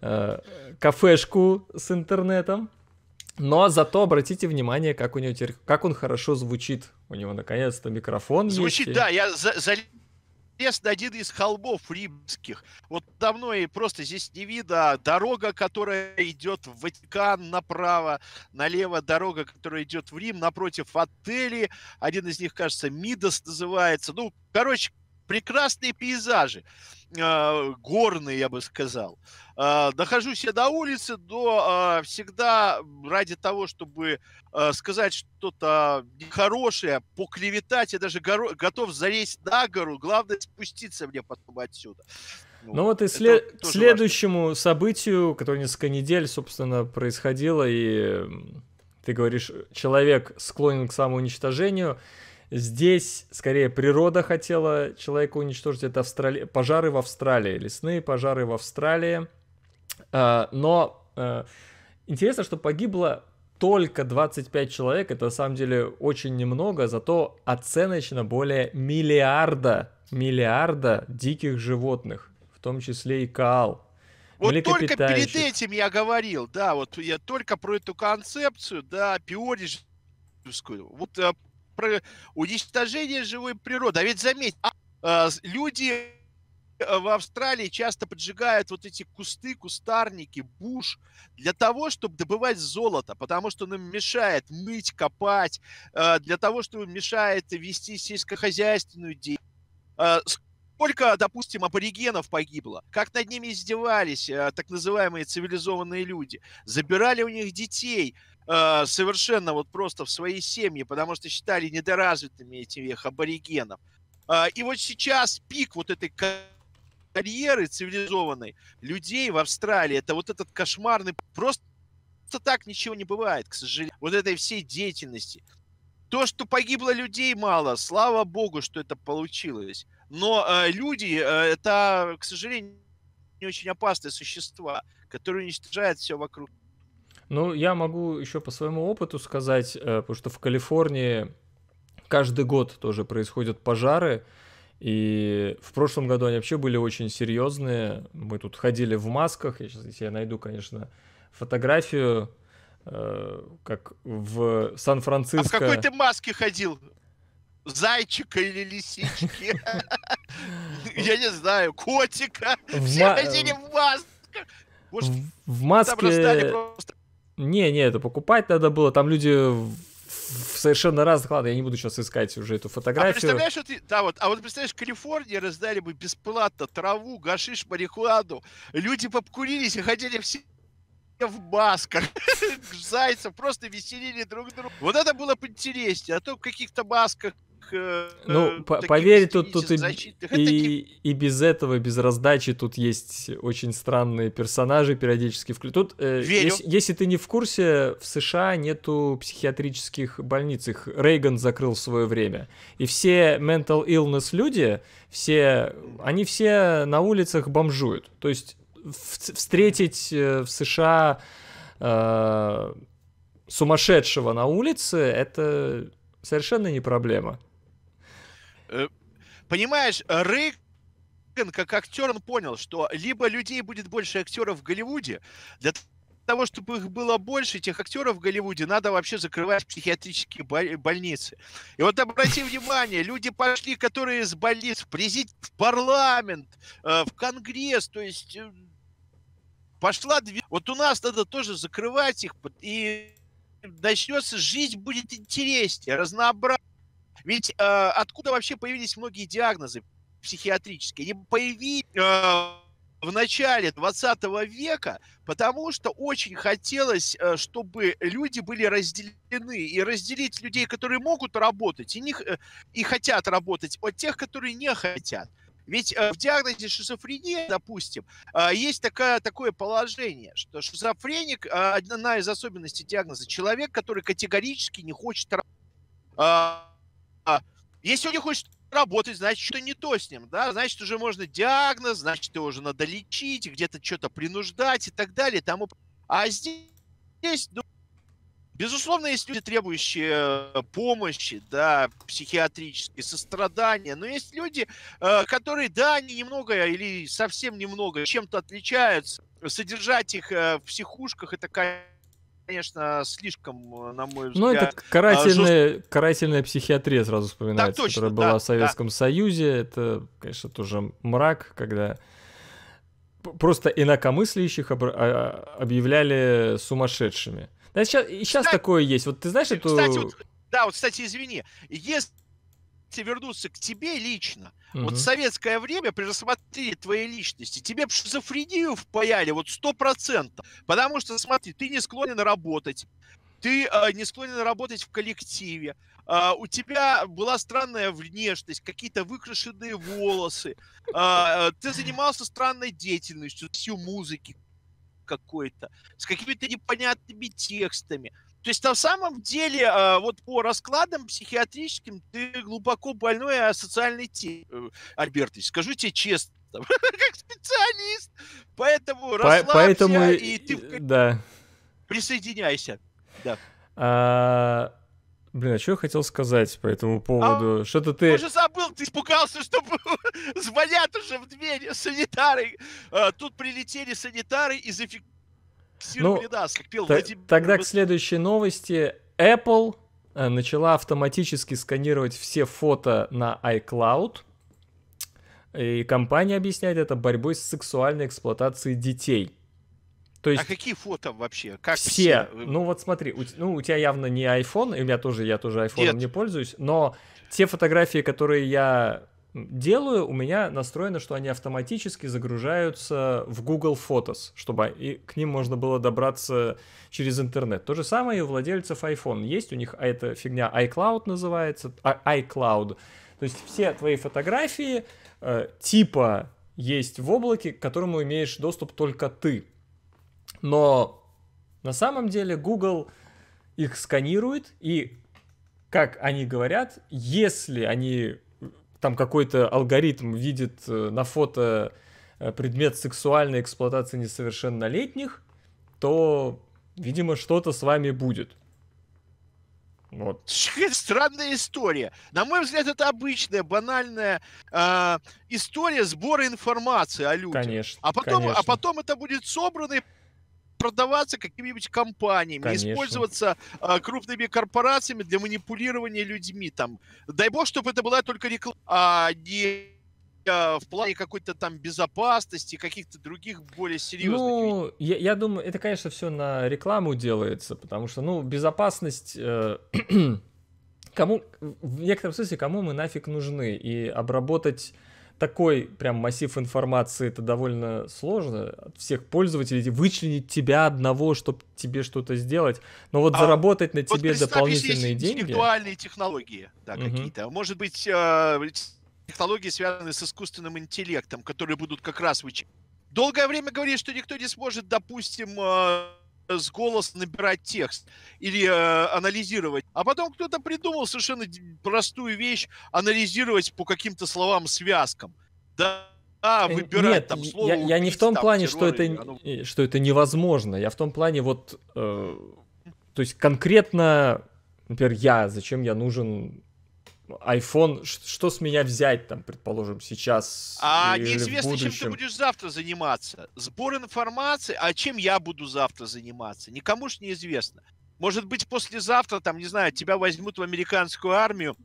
Speaker 1: э, кафешку с интернетом. Но зато обратите внимание, как у него теперь, как он хорошо звучит. У него наконец-то микрофон звучит, Звучит, да,
Speaker 2: я за, залил Лес один из холмов римских. Вот давно и просто здесь не видно а дорога, которая идет в Ватикан направо, налево дорога, которая идет в Рим, напротив отели. Один из них, кажется, Мидас называется. Ну, короче, прекрасные пейзажи, а, горные, я бы сказал. Дохожусь а, я до улицы, до а, всегда ради того, чтобы сказать что-то хорошее, поклеветать, я даже готов залезть на гору, главное спуститься мне потом отсюда. Ну, ну вот и след... к
Speaker 1: следующему важно. событию, которое несколько недель, собственно, происходило, и ты говоришь, человек склонен к самоуничтожению, Здесь, скорее, природа хотела человека уничтожить. Это Австрали... пожары в Австралии, лесные пожары в Австралии. А, но э, интересно, что погибло только 25 человек. Это, на самом деле, очень немного, зато оценочно более миллиарда, миллиарда диких животных, в том числе и коал. Вот только перед
Speaker 2: этим я говорил, да, вот я только про эту концепцию, да, пиорижскую. Вот э, про уничтожение живой природы. А ведь заметь, а, а, люди э, в Австралии часто поджигают вот эти кусты, кустарники, буш для того, чтобы добывать золото, потому что нам мешает мыть, копать, э, для того, чтобы мешает вести сельскохозяйственную деятельность. Э, сколько, допустим, аборигенов погибло, как над ними издевались так называемые цивилизованные люди, забирали у них детей, Э, совершенно вот просто в свои семьи, потому что считали недоразвитыми этих аборигенов. А, и вот сейчас пик вот этой карьеры цивилизованной людей в Австралии, это вот этот кошмарный, просто так ничего не бывает, к сожалению, вот этой всей деятельности. То, что погибло людей мало, слава богу, что это получилось. Но э, люди э, это, к сожалению, не очень опасные существа, которые уничтожают все вокруг.
Speaker 1: Ну, я могу еще по своему опыту сказать, э, потому что в Калифорнии каждый год тоже происходят пожары, и в прошлом году они вообще были очень серьезные. Мы тут ходили в масках. Я сейчас, если я найду, конечно, фотографию, э, как в Сан-Франциско. А в какой ты
Speaker 2: маске ходил? зайчика или лисички. Я не знаю, котика. Все ходили в масках. Может, В маске...
Speaker 1: Не, не, это покупать надо было. Там люди в совершенно разных, ладно, я не буду сейчас искать уже эту фотографию. А представляешь,
Speaker 2: вот, да, вот, а вот представляешь, в Калифорнии раздали бы бесплатно траву, гашиш, марихуану. Люди попкурились и ходили все в масках, зайцев, просто веселили друг друга. Вот это было бы интереснее, а то в каких-то масках Э,
Speaker 1: ну, э, по поверь, тут, тут и, и, и без этого, без раздачи, тут есть очень странные персонажи периодически. Вклю... Тут, э, если, если ты не в курсе, в США нету психиатрических больниц, их Рейган закрыл в свое время. И все mental illness люди, все, они все на улицах бомжуют. То есть в, встретить э, в США э, сумасшедшего на улице, это совершенно не проблема.
Speaker 2: Э, понимаешь, Рык как актер он понял, что либо людей будет больше актеров в Голливуде, для того, чтобы их было больше, тех актеров в Голливуде, надо вообще закрывать психиатрические больницы. И вот обрати внимание, люди пошли, которые из больниц в президент, в парламент, э, в Конгресс, то есть э, пошла... Вот у нас надо тоже закрывать их, и начнется, жизнь будет интереснее, разнообразнее. Ведь э, откуда вообще появились многие диагнозы психиатрические? Они появились... Э, в начале 20 века, потому что очень хотелось, э, чтобы люди были разделены и разделить людей, которые могут работать и, не, э, и хотят работать, от тех, которые не хотят. Ведь э, в диагнозе шизофрения, допустим, а, есть такая, такое положение, что шизофреник, одна из особенностей диагноза, человек, который категорически не хочет работать а, если он не хочет работать, значит, что не то с ним, да, значит, уже можно диагноз, значит, его уже надо лечить, где-то что-то принуждать и так далее. Тому... А здесь, ну, безусловно, есть люди, требующие э, помощи, да, психиатрические сострадания, но есть люди, э, которые, да, они немного или совсем немного чем-то отличаются, содержать их э, в психушках, это, конечно, конечно, слишком, э, на мой взгляд... Ну, это а, карательная,
Speaker 1: жест... карательная психиатрия сразу вспоминается, точно, которая да, была в Советском да. Союзе. Это, конечно, тоже мрак, когда просто инакомыслящих а, объявляли сумасшедшими. Да, сейчас, и сейчас кстати, такое есть. Вот ты знаешь эту... Кстати, вот,
Speaker 2: да, вот, кстати, извини, есть вернуться к тебе лично. Угу. Вот в советское время при рассмотрении твоей личности тебе шизофрению впаяли вот сто процентов. Потому что, смотри, ты не склонен работать, ты э, не склонен работать в коллективе, э, у тебя была странная внешность, какие-то выкрашенные волосы, э, э ты занимался странной деятельностью, всю музыки какой-то, с какими-то непонятными текстами – то есть на самом деле а, вот по раскладам психиатрическим ты глубоко больной а социальный тип, э, Альбертович. Скажу тебе честно, как специалист. Поэтому по- расслабься поэтому... и ты
Speaker 1: э, да.
Speaker 2: присоединяйся. Да.
Speaker 1: А... Блин, а что я хотел сказать по этому поводу? А, Что-то ты... Уже
Speaker 2: забыл, ты испугался, что звонят уже в дверь санитары. А, тут прилетели санитары и зафиксировали ну, не как пел, т- тогда к
Speaker 1: следующей новости. Apple э, начала автоматически сканировать все фото на iCloud. И компания объясняет это борьбой с сексуальной эксплуатацией детей. То а есть, а
Speaker 2: какие фото вообще? Как все? все? Ну
Speaker 1: вот смотри, у, ну, у тебя явно не iPhone, и у меня тоже, я тоже iPhone не пользуюсь, но те фотографии, которые я делаю, у меня настроено, что они автоматически загружаются в Google Photos, чтобы и к ним можно было добраться через интернет. То же самое и у владельцев iPhone. Есть у них а эта фигня iCloud называется, а, iCloud. То есть все твои фотографии э, типа есть в облаке, к которому имеешь доступ только ты. Но на самом деле Google их сканирует, и, как они говорят, если они там какой-то алгоритм видит э, на фото э, предмет сексуальной эксплуатации несовершеннолетних, то, видимо, что-то с вами будет. Вот.
Speaker 2: Странная история. На мой взгляд, это обычная, банальная э, история сбора информации о людях. Конечно. А потом, а конечно. А потом это будет собрано и продаваться какими-нибудь компаниями, Конечно. использоваться а, крупными корпорациями для манипулирования людьми. Там, дай бог, чтобы это была только реклама, а не а, в плане какой-то там безопасности, каких-то других
Speaker 1: более серьезных. Ну, я, я думаю, это, конечно, все на рекламу делается, потому что, ну, безопасность... Э, кому, в некотором смысле, кому мы нафиг нужны? И обработать такой прям массив информации, это довольно сложно от всех пользователей вычленить тебя одного, чтобы тебе что-то сделать. Но вот а заработать на вот тебе дополнительные деньги... Интеллектуальные
Speaker 2: технологии да, угу. какие-то. Может быть, э, технологии, связанные с искусственным интеллектом, которые будут как раз вычленить. Долгое время говорили, что никто не сможет, допустим, э, с голоса набирать текст или э, анализировать. А потом кто-то придумал совершенно простую вещь анализировать по каким-то словам связкам. Да, а, выбирать Нет, там слово. Я, убийц, я не в том там, плане, что это, оно...
Speaker 1: Э, что это невозможно. Я в том плане, вот. Э, то есть конкретно, например, я, зачем я нужен iPhone, что с меня взять там, предположим, сейчас? А или неизвестно, в чем ты
Speaker 2: будешь завтра заниматься. Сбор информации, а чем я буду завтра заниматься? Никому ж неизвестно. Может быть, послезавтра, там, не знаю, тебя возьмут в американскую армию,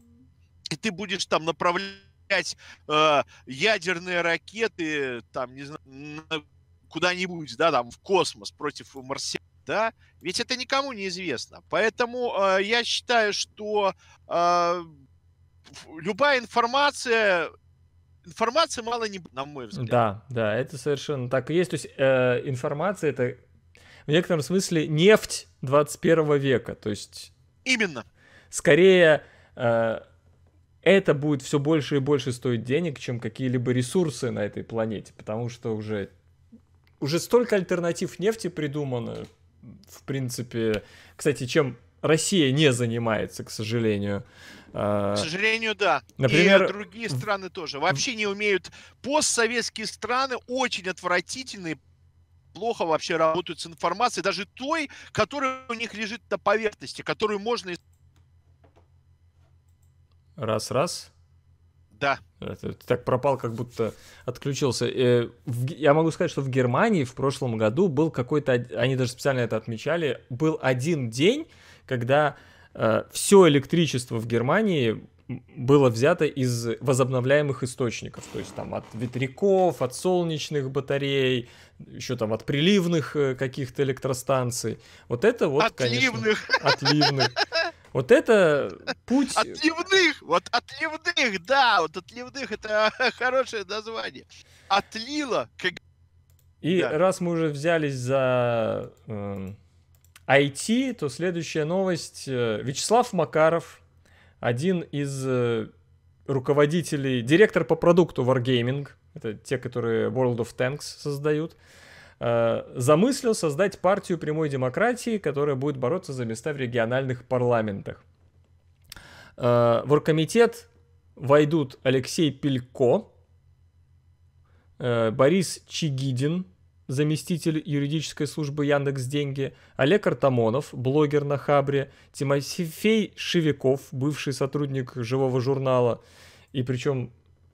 Speaker 2: и ты будешь там направлять э, ядерные ракеты, там, не знаю, куда-нибудь, да, там, в космос против марсиан да? Ведь это никому не известно. Поэтому э, я считаю, что э, любая информация информации мало не на мой взгляд.
Speaker 1: Да, да, это совершенно так и есть. То есть э, информация это в некотором смысле нефть 21 века. То есть... Именно. Скорее, э, это будет все больше и больше стоить денег, чем какие-либо ресурсы на этой планете, потому что уже, уже столько альтернатив нефти придумано, в принципе. Кстати, чем Россия не занимается, к сожалению. Э, Э, К
Speaker 2: сожалению, да. Например, и другие страны тоже. Вообще не умеют. Постсоветские страны очень отвратительные плохо вообще работают с информацией, даже той, которая у них лежит на поверхности, которую можно...
Speaker 1: Раз-раз. Да. Ты так пропал, как будто отключился. Э, я могу сказать, что в Германии в прошлом году был какой-то, они даже специально это отмечали, был один день, когда Э, все электричество в Германии было взято из возобновляемых источников, то есть там от ветряков, от солнечных батарей, еще там от приливных э, каких-то электростанций. Вот это вот, отливных. конечно, отливных. Вот это путь... Отливных! Вот отливных,
Speaker 2: да! Вот отливных это хорошее название. Отлило. Как...
Speaker 1: И да. раз мы уже взялись за эм, IT, то следующая новость. Э, Вячеслав Макаров, один из э, руководителей, директор по продукту Wargaming, это те, которые World of Tanks создают, э, замыслил создать партию прямой демократии, которая будет бороться за места в региональных парламентах. В оргкомитет войдут Алексей Пелько, Борис Чигидин, заместитель юридической службы Яндекс Деньги, Олег Артамонов, блогер на Хабре, Тимофей Шевиков, бывший сотрудник живого журнала, и причем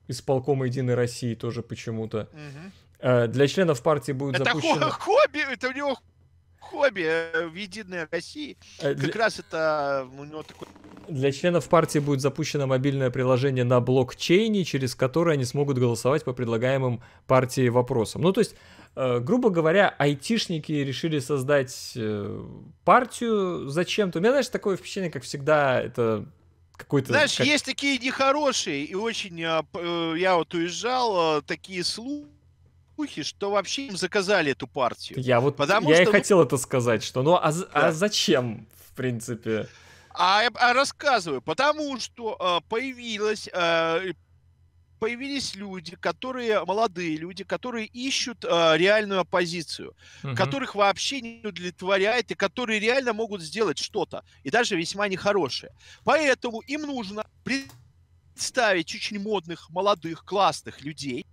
Speaker 1: исполкома Единой России тоже почему-то. Угу. Для членов партии будет это запущено...
Speaker 2: хобби, это у него хобби э, в Единой России. Э, как раз это у него такой...
Speaker 1: Для членов партии будет запущено мобильное приложение на блокчейне, через которое они смогут голосовать по предлагаемым партии вопросам. Ну, то есть, э, грубо говоря, айтишники решили создать э, партию зачем-то. У меня, знаешь, такое впечатление, как всегда, это какой-то... Знаешь, как... есть
Speaker 2: такие нехорошие, и очень... Э, э я вот уезжал, такие слухи, слухи, что вообще им заказали эту партию. Я вот Потому я что... и ну, хотел
Speaker 1: это сказать, что ну а, а да. а зачем, в принципе?
Speaker 2: А, а рассказываю, потому что а, появилась а, появились люди, которые молодые люди, которые ищут э, реальную оппозицию, угу. которых вообще не удовлетворяет и которые реально могут сделать что-то и даже весьма нехорошее. Поэтому им нужно представить очень модных, молодых, классных людей,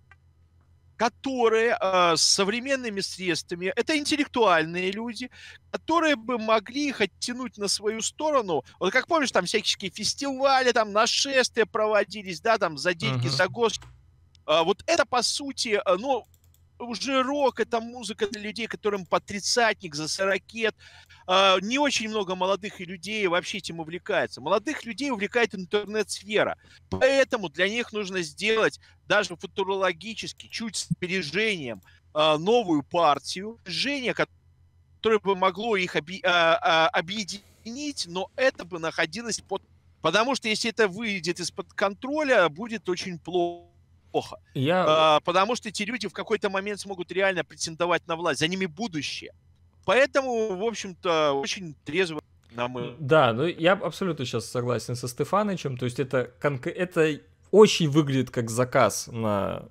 Speaker 2: которые а, с современными средствами, это интеллектуальные люди, которые бы могли их оттянуть на свою сторону. Вот как помнишь, там всякие фестивали, там нашествия проводились, да, там за деньги, uh-huh. за гос. А, вот это, по сути, а, ну, уже рок, это музыка для людей, которым по тридцатник, за сорокет. А, не очень много молодых людей вообще этим увлекается. Молодых людей увлекает интернет-сфера. Поэтому для них нужно сделать даже футурологически, чуть с опережением, а, новую партию, движение, которое бы могло их а, объединить, но это бы находилось под... Потому что если это выйдет из-под контроля, будет очень плохо эпоха. Я... Э, потому что эти люди в какой-то момент смогут реально претендовать на власть. За ними будущее. Поэтому, в общем-то, очень трезво
Speaker 1: на Да, ну я абсолютно сейчас согласен со Стефанычем. То есть это, конк... это очень выглядит как заказ на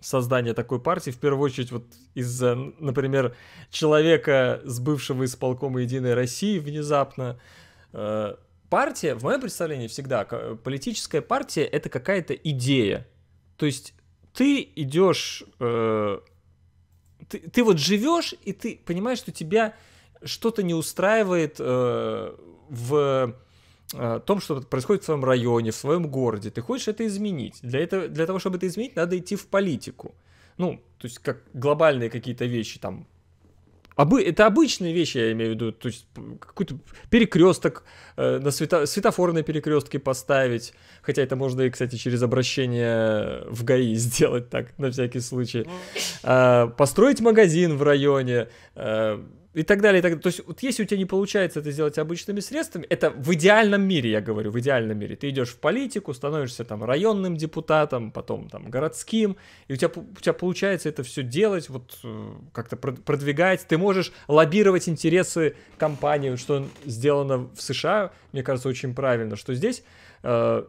Speaker 1: создание такой партии, в первую очередь вот из-за, например, человека с бывшего исполкома Единой России внезапно. Э, партия, в моем представлении всегда, политическая партия — это какая-то идея, то есть ты идешь, э, ты, ты вот живешь, и ты понимаешь, что тебя что-то не устраивает э, в э, том, что происходит в своем районе, в своем городе. Ты хочешь это изменить. Для, этого, для того, чтобы это изменить, надо идти в политику. Ну, то есть как глобальные какие-то вещи, там, Обы- это обычные вещи, я имею в виду. То есть какой-то перекресток э, на свето- светофорные перекрестки поставить. Хотя это можно и, кстати, через обращение в ГАИ сделать так, на всякий случай. Э, построить магазин в районе. Э, и так далее, и так далее. То есть, вот если у тебя не получается это сделать обычными средствами, это в идеальном мире, я говорю, в идеальном мире. Ты идешь в политику, становишься там районным депутатом, потом там городским, и у тебя, у тебя получается это все делать, вот э, как-то продвигать. Ты можешь лоббировать интересы компании, что сделано в США, мне кажется, очень правильно, что здесь э,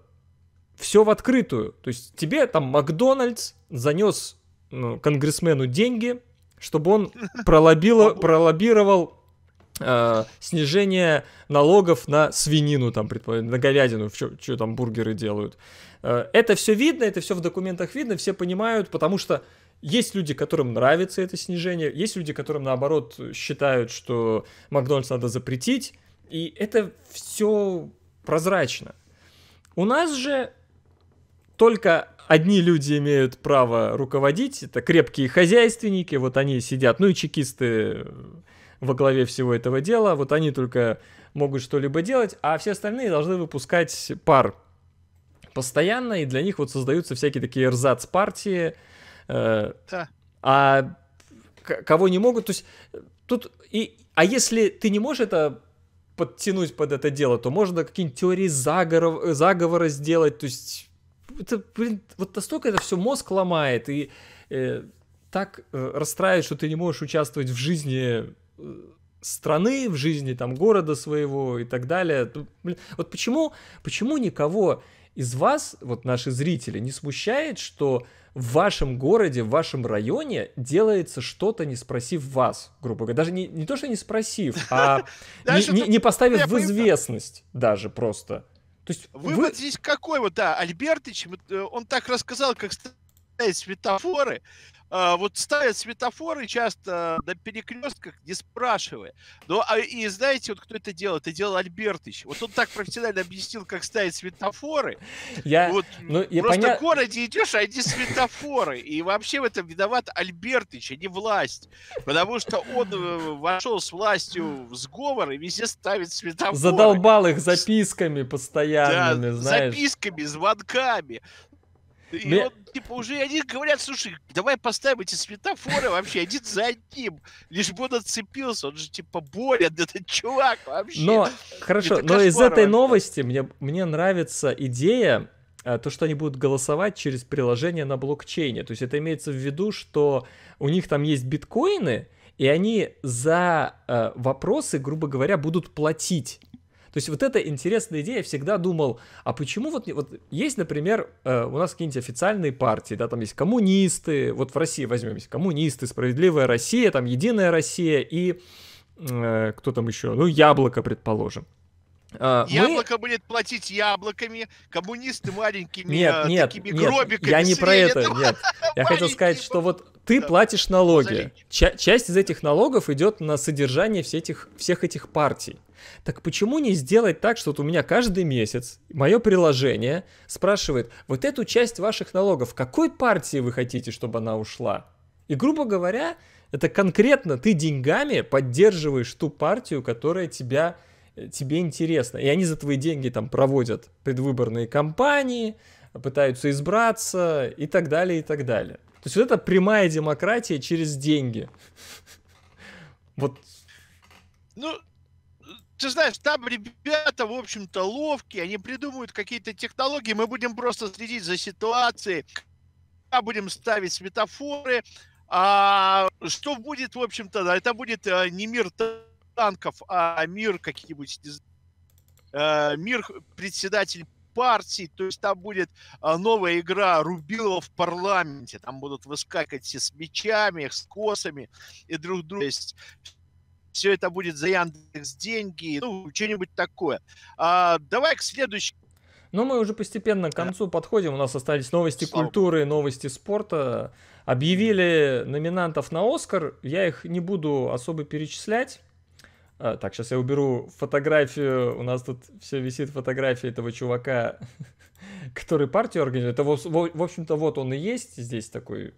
Speaker 1: все в открытую. То есть тебе там Макдональдс занес ну, конгрессмену деньги, чтобы он пролобило, пролоббировал э, снижение налогов на свинину, там, предположим, на говядину, что там бургеры делают. Э, это все видно, это все в документах видно, все понимают, потому что есть люди, которым нравится это снижение, есть люди, которым наоборот считают, что Макдональдс надо запретить, и это все прозрачно. У нас же только одни люди имеют право руководить, это крепкие хозяйственники, вот они сидят, ну и чекисты э, во главе всего этого дела, вот они только могут что-либо делать, а все остальные должны выпускать пар постоянно, и для них вот создаются всякие такие рзац-партии, э, да. а кого не могут, то есть э, тут и, а если ты не можешь это подтянуть под это дело, то можно какие-нибудь теории заговоров, заговора сделать, то есть это, блин, вот настолько это все мозг ломает и э, так э, расстраивает, что ты не можешь участвовать в жизни э, страны, в жизни там города своего и так далее. Ну, вот почему, почему никого из вас, вот наши зрители, не смущает, что в вашем городе, в вашем районе делается что-то, не спросив вас, грубо говоря. Даже не, не то, что не спросив, а не поставив в известность даже просто. То есть Вывод вы... здесь какой? Вот, да, Альбертыч, э,
Speaker 2: он так рассказал, как ставить светофоры, а, вот ставят светофоры часто на перекрестках, не спрашивая. Но ну, а, и знаете, вот кто это делал? Это делал Альбертович. Вот он так профессионально объяснил, как ставить светофоры.
Speaker 1: Я, вот, ну, я просто поня... в
Speaker 2: городе идешь, а одни светофоры. И вообще в этом виноват Альбертович, а не власть. Потому что он э, вошел с властью в сговор и везде ставит светофоры. Задолбал
Speaker 1: их записками постоянно, да, записками,
Speaker 2: звонками. И Мне... он, типа, уже они говорят, слушай, давай поставим эти светофоры вообще один за одним, лишь бы он отцепился, он же, типа, болен этот чувак вообще. Но, хорошо, Это но из этой вообще.
Speaker 1: новости мне, мне нравится идея, э, то, что они будут голосовать через приложение на блокчейне. То есть это имеется в виду, что у них там есть биткоины, и они за э, вопросы, грубо говоря, будут платить. То есть вот эта интересная идея, я всегда думал, а почему вот, вот есть, например, э, у нас какие-нибудь официальные партии, да, там есть коммунисты, вот в России возьмем, есть коммунисты, Справедливая Россия, там Единая Россия и э, кто там еще, ну, Яблоко, предположим. Uh, Яблоко
Speaker 2: мы... будет платить яблоками, коммунисты маленькими нет, э, нет, такими нет, гробиками. Я не про это, нет.
Speaker 1: Я хотел сказать, что вот ты да. платишь налоги. Ча- часть из этих налогов идет на содержание всех этих, всех этих партий. Так почему не сделать так, что вот у меня каждый месяц мое приложение спрашивает, вот эту часть ваших налогов, какой партии вы хотите, чтобы она ушла? И, грубо говоря, это конкретно ты деньгами поддерживаешь ту партию, которая тебя, э, тебе интересна. И они за твои деньги там проводят предвыборные кампании, пытаются избраться и так далее, и так далее. То есть вот это прямая демократия через деньги. Вот.
Speaker 2: Ну, ты знаешь, там ребята, в общем-то, ловкие, они придумывают какие-то технологии, мы будем просто следить за ситуацией, будем ставить светофоры, а что будет, в общем-то, да, это будет э, не мир танков, а мир каких нибудь э, мир председатель партий, то есть там будет а, новая игра Рубилова в парламенте, там будут выскакивать все с мечами, с косами и друг друга. То есть все это будет за Яндекс деньги, ну, что-нибудь
Speaker 1: такое. А, давай к следующему. Ну, мы уже постепенно к концу да. подходим. У нас остались новости Слава культуры, новости спорта. Объявили номинантов на Оскар. Я их не буду особо перечислять. А, так, сейчас я уберу фотографию. У нас тут все висит фотография этого чувака, который партию организует. Это, в, в общем-то, вот он и есть здесь такой.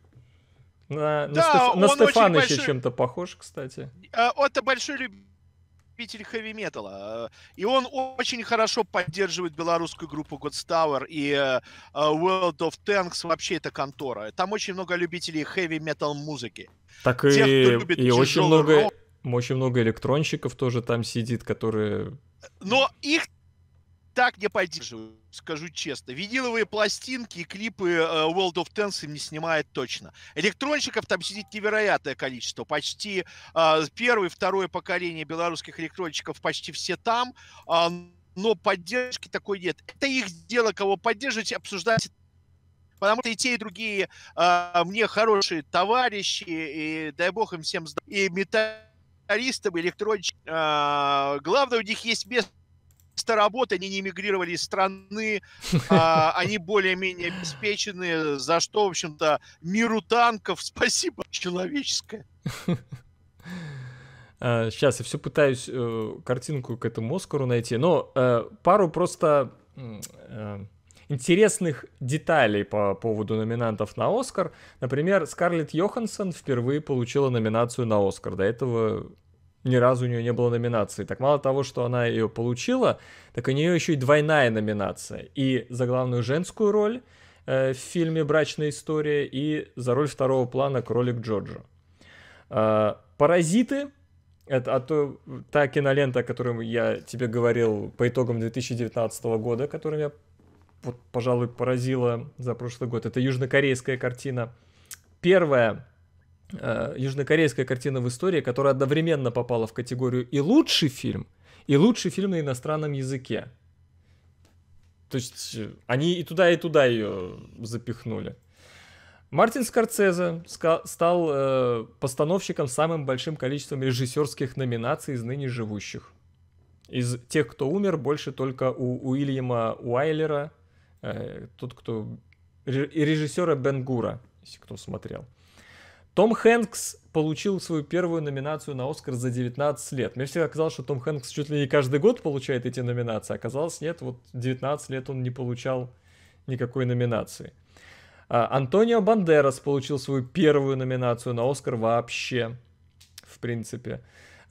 Speaker 1: На, да, на, Стеф... на Стефана еще большой... чем-то похож, кстати.
Speaker 2: Это а, большой любитель любитель хэви-металла. И он очень хорошо поддерживает белорусскую группу Godstower и э, э, World of Tanks, вообще это контора. Там очень много любителей хэви-метал музыки.
Speaker 1: Так Тех, и, и очень много... Рок, очень много электронщиков тоже там сидит, которые...
Speaker 2: Но их так не поддерживаю, скажу честно. Виниловые пластинки и клипы э, World of Tanks им не снимает точно. Электронщиков там сидит невероятное количество. Почти э, первое, второе поколение белорусских электронщиков почти все там. А, но поддержки такой нет. Это их дело, кого поддерживать, и обсуждать потому что и те, и другие э, мне хорошие товарищи, и дай бог им всем здоровья, и металл гитаристом, электронщиком. А, главное, у них есть место работы, они не эмигрировали из страны, а, они более-менее обеспечены, за что, в общем-то, миру танков спасибо человеческое.
Speaker 1: Сейчас а, я все пытаюсь э, картинку к этому Оскару найти, но э, пару просто э, интересных деталей по поводу номинантов на Оскар. Например, Скарлетт Йоханссон впервые получила номинацию на Оскар. До этого ни разу у нее не было номинации. Так мало того, что она ее получила, так у нее еще и двойная номинация. И за главную женскую роль э, в фильме «Брачная история» и за роль второго плана «Кролик Джорджо». Э, «Паразиты» Это а то, та кинолента, о которой я тебе говорил по итогам 2019 года, которым я вот, пожалуй, поразило за прошлый год, это южнокорейская картина. Первая э, южнокорейская картина в истории, которая одновременно попала в категорию и лучший фильм, и лучший фильм на иностранном языке. То есть э, они и туда, и туда ее запихнули. Мартин Скорцезе стал э, постановщиком с самым большим количеством режиссерских номинаций из ныне живущих. Из тех, кто умер, больше только у Уильяма Уайлера Э, тот, кто... Режиссера Бен Гура, если кто смотрел. Том Хэнкс получил свою первую номинацию на Оскар за 19 лет. Мне всегда казалось, что Том Хэнкс чуть ли не каждый год получает эти номинации. Оказалось, нет, вот 19 лет он не получал никакой номинации. А, Антонио Бандерас получил свою первую номинацию на Оскар вообще, в принципе.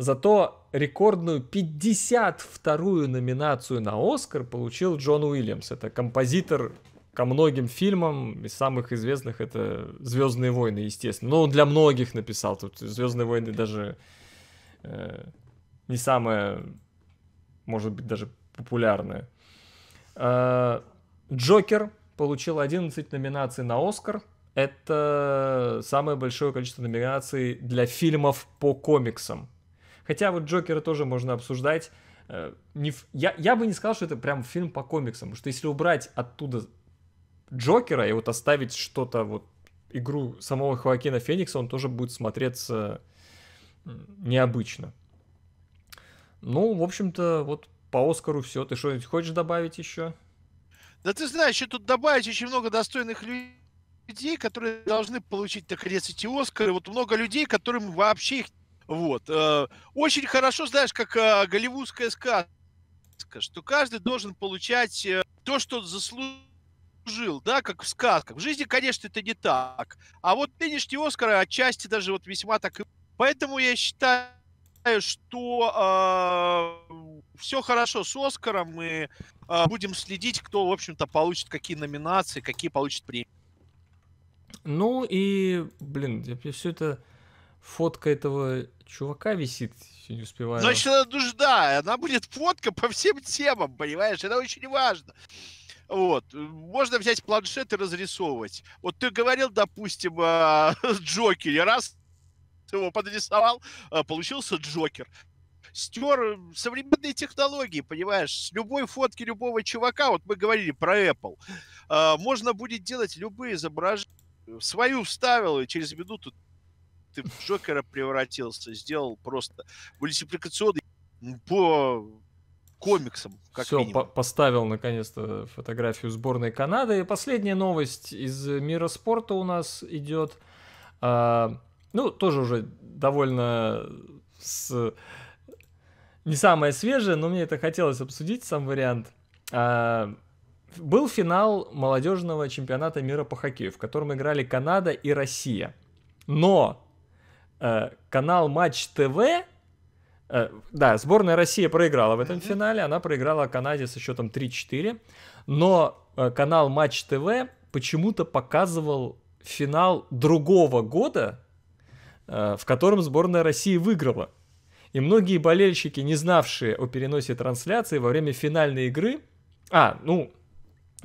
Speaker 1: Зато рекордную 52-ю номинацию на Оскар получил Джон Уильямс. Это композитор ко многим фильмам, из самых известных это «Звездные войны», естественно. Но ну, он для многих написал. Тут «Звездные войны» даже э, не самое, может быть, даже популярное. Э, «Джокер» получил 11 номинаций на Оскар. Это самое большое количество номинаций для фильмов по комиксам Хотя вот Джокера тоже можно обсуждать. Э, не, я, я бы не сказал, что это прям фильм по комиксам, потому что если убрать оттуда Джокера и вот оставить что-то вот игру самого Хоакина Феникса, он тоже будет смотреться необычно. Ну, в общем-то, вот по Оскару все. Ты что-нибудь хочешь добавить еще? Да ты знаешь, что тут добавить очень много достойных
Speaker 2: людей, которые должны получить, наконец, эти Оскары. Вот много людей, которым вообще их вот. Э, очень хорошо, знаешь, как э, голливудская сказка, что каждый должен получать э, то, что заслужил, да, как в сказках. В жизни, конечно, это не так. А вот нынешний Оскар отчасти даже вот весьма так и... Поэтому я считаю, что все хорошо с Оскаром, мы э, будем следить, кто, в общем-то, получит какие номинации, какие получит премии.
Speaker 1: Ну и, блин, все это фотка этого чувака висит, все не успеваю. Значит,
Speaker 2: она нужна, она будет фотка по всем темам, понимаешь, это очень важно. Вот. Можно взять планшет и разрисовывать. Вот ты говорил, допустим, о Джокере. Раз его подрисовал, э, получился Джокер. Стер э, современные технологии, понимаешь, с любой фотки любого чувака, вот мы говорили про Apple, э, можно будет делать любые изображения, свою вставил, и через минуту ты в Джокера превратился, сделал просто мультипликационный по комиксам.
Speaker 1: Как Все, по поставил наконец-то фотографию сборной Канады. И последняя новость из мира спорта у нас идет. А, ну, тоже уже довольно с... не самая свежая, но мне это хотелось обсудить, сам вариант. А, был финал молодежного чемпионата мира по хоккею, в котором играли Канада и Россия. Но Э, канал Матч ТВ э, да, сборная России проиграла в этом финале, она проиграла Канаде со счетом 3-4, но э, канал Матч ТВ почему-то показывал финал другого года, в котором сборная России выиграла. И многие болельщики, не знавшие о переносе трансляции во время финальной игры, а, ну,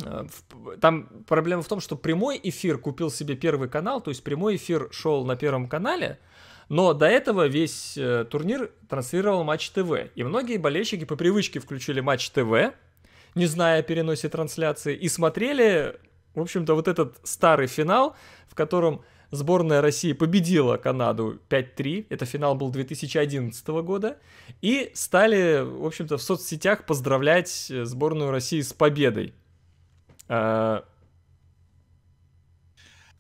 Speaker 1: Э, там проблема в том, что прямой эфир купил себе первый канал, то есть прямой эфир шел на первом канале, но до этого весь э, турнир транслировал Матч ТВ. И многие болельщики по привычке включили Матч ТВ, не зная о переносе трансляции, и смотрели, в общем-то, вот этот старый финал, в котором сборная России победила Канаду 5-3, это финал был 2011 года, и стали, в общем-то, в соцсетях поздравлять э, сборную России с победой. А...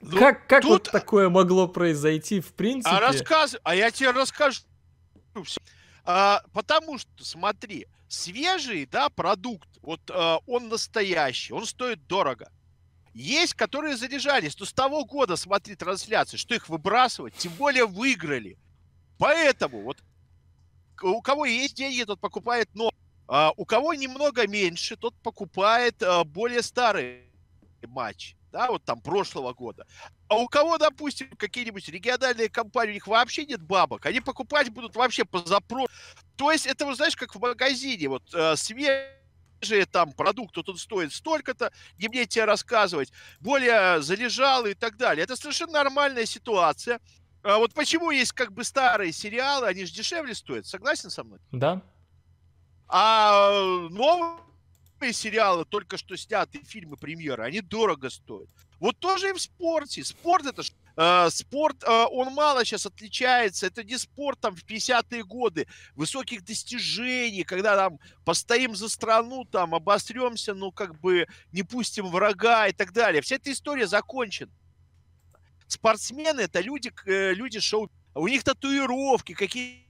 Speaker 1: Ну, как как тут... вот такое могло произойти, в принципе? А, рассказ...
Speaker 2: а я тебе расскажу. А, потому что, смотри, свежий, да, продукт, вот а, он настоящий, он стоит дорого. Есть, которые задержались, но с того года смотри трансляции, что их выбрасывать, тем более выиграли. Поэтому вот у кого есть деньги, тот покупает новый. А у кого немного меньше, тот покупает а, более старый матч, да, вот там прошлого года. А у кого, допустим, какие-нибудь региональные компании, у них вообще нет бабок, они покупать будут вообще по запросу. То есть это, вот, знаешь, как в магазине, вот а, свежий там продукт, вот он стоит столько-то, не мне тебе рассказывать, более залежалый и так далее. Это совершенно нормальная ситуация. А вот почему есть как бы старые сериалы, они же дешевле стоят, согласен со мной? Да, а новые сериалы, только что снятые фильмы премьеры, они дорого стоят. Вот тоже и в спорте. Спорт это э, спорт, э, он мало сейчас отличается. Это не спорт там в 50-е годы высоких достижений, когда там постоим за страну, там обостремся, ну как бы не пустим врага и так далее. Вся эта история закончена. Спортсмены это люди, э, люди шоу. У них татуировки, какие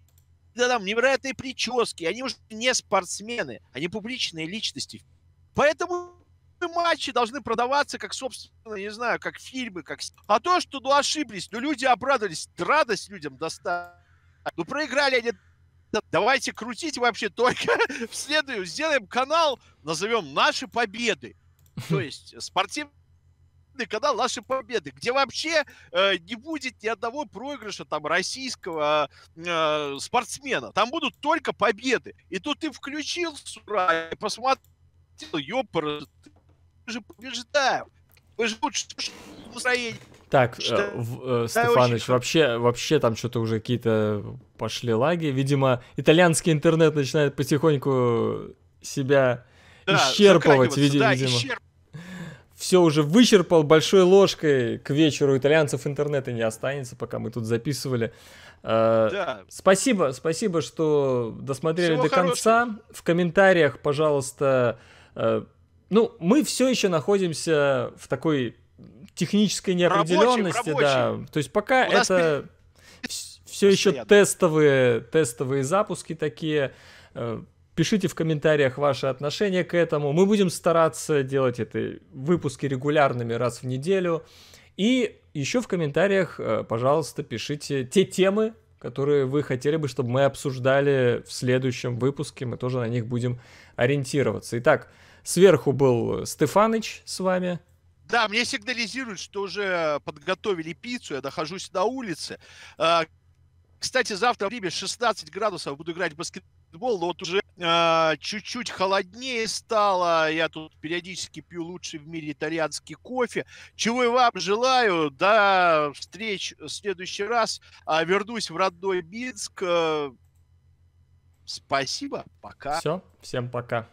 Speaker 2: да, там невероятные прически. Они уже не спортсмены, они публичные личности. Поэтому матчи должны продаваться как, собственно, не знаю, как фильмы, как... А то, что, ну, ошиблись, ну, люди обрадовались, радость людям достали. Ну, проиграли они давайте крутить вообще только в следующем. Сделаем канал, назовем «Наши победы». То есть спортивные крупный канал нашей победы, где вообще э, не будет ни одного проигрыша там российского э, спортсмена. Там будут только победы. И тут ты включил с и посмотрел, ёпр, мы же побеждаем. Мы же лучше настроение.
Speaker 1: Так, что? Э, э, Стефаныч, очень... вообще, вообще там что-то уже какие-то пошли лаги. Видимо, итальянский интернет начинает потихоньку себя да, исчерпывать, види, да, видимо. Исчерп все уже вычерпал большой ложкой. К вечеру итальянцев интернета не останется, пока мы тут записывали. Э, да. Спасибо, спасибо, что досмотрели Всего до конца. Хорошего. В комментариях, пожалуйста, э, ну, мы все еще находимся в такой технической неопределенности, рабочий, рабочий. да. То есть пока У это все еще тестовые, тестовые запуски такие. Э, Пишите в комментариях ваше отношение к этому. Мы будем стараться делать эти выпуски регулярными раз в неделю. И еще в комментариях, э, пожалуйста, пишите те темы, которые вы хотели бы, чтобы мы обсуждали в следующем выпуске. Мы тоже на них будем ориентироваться. Итак, сверху был Стефаныч с вами.
Speaker 2: Да, мне сигнализируют, что уже подготовили пиццу, я нахожусь на улице. Э, кстати, завтра время Риме 16 градусов, буду играть в баскетбол футбол, вот уже э, чуть-чуть холоднее стало. Я тут периодически пью лучший в мире итальянский кофе. Чего и вам желаю. До встреч в следующий раз. А вернусь в родной Минск. Э, спасибо. Пока. Все.
Speaker 1: Всем пока.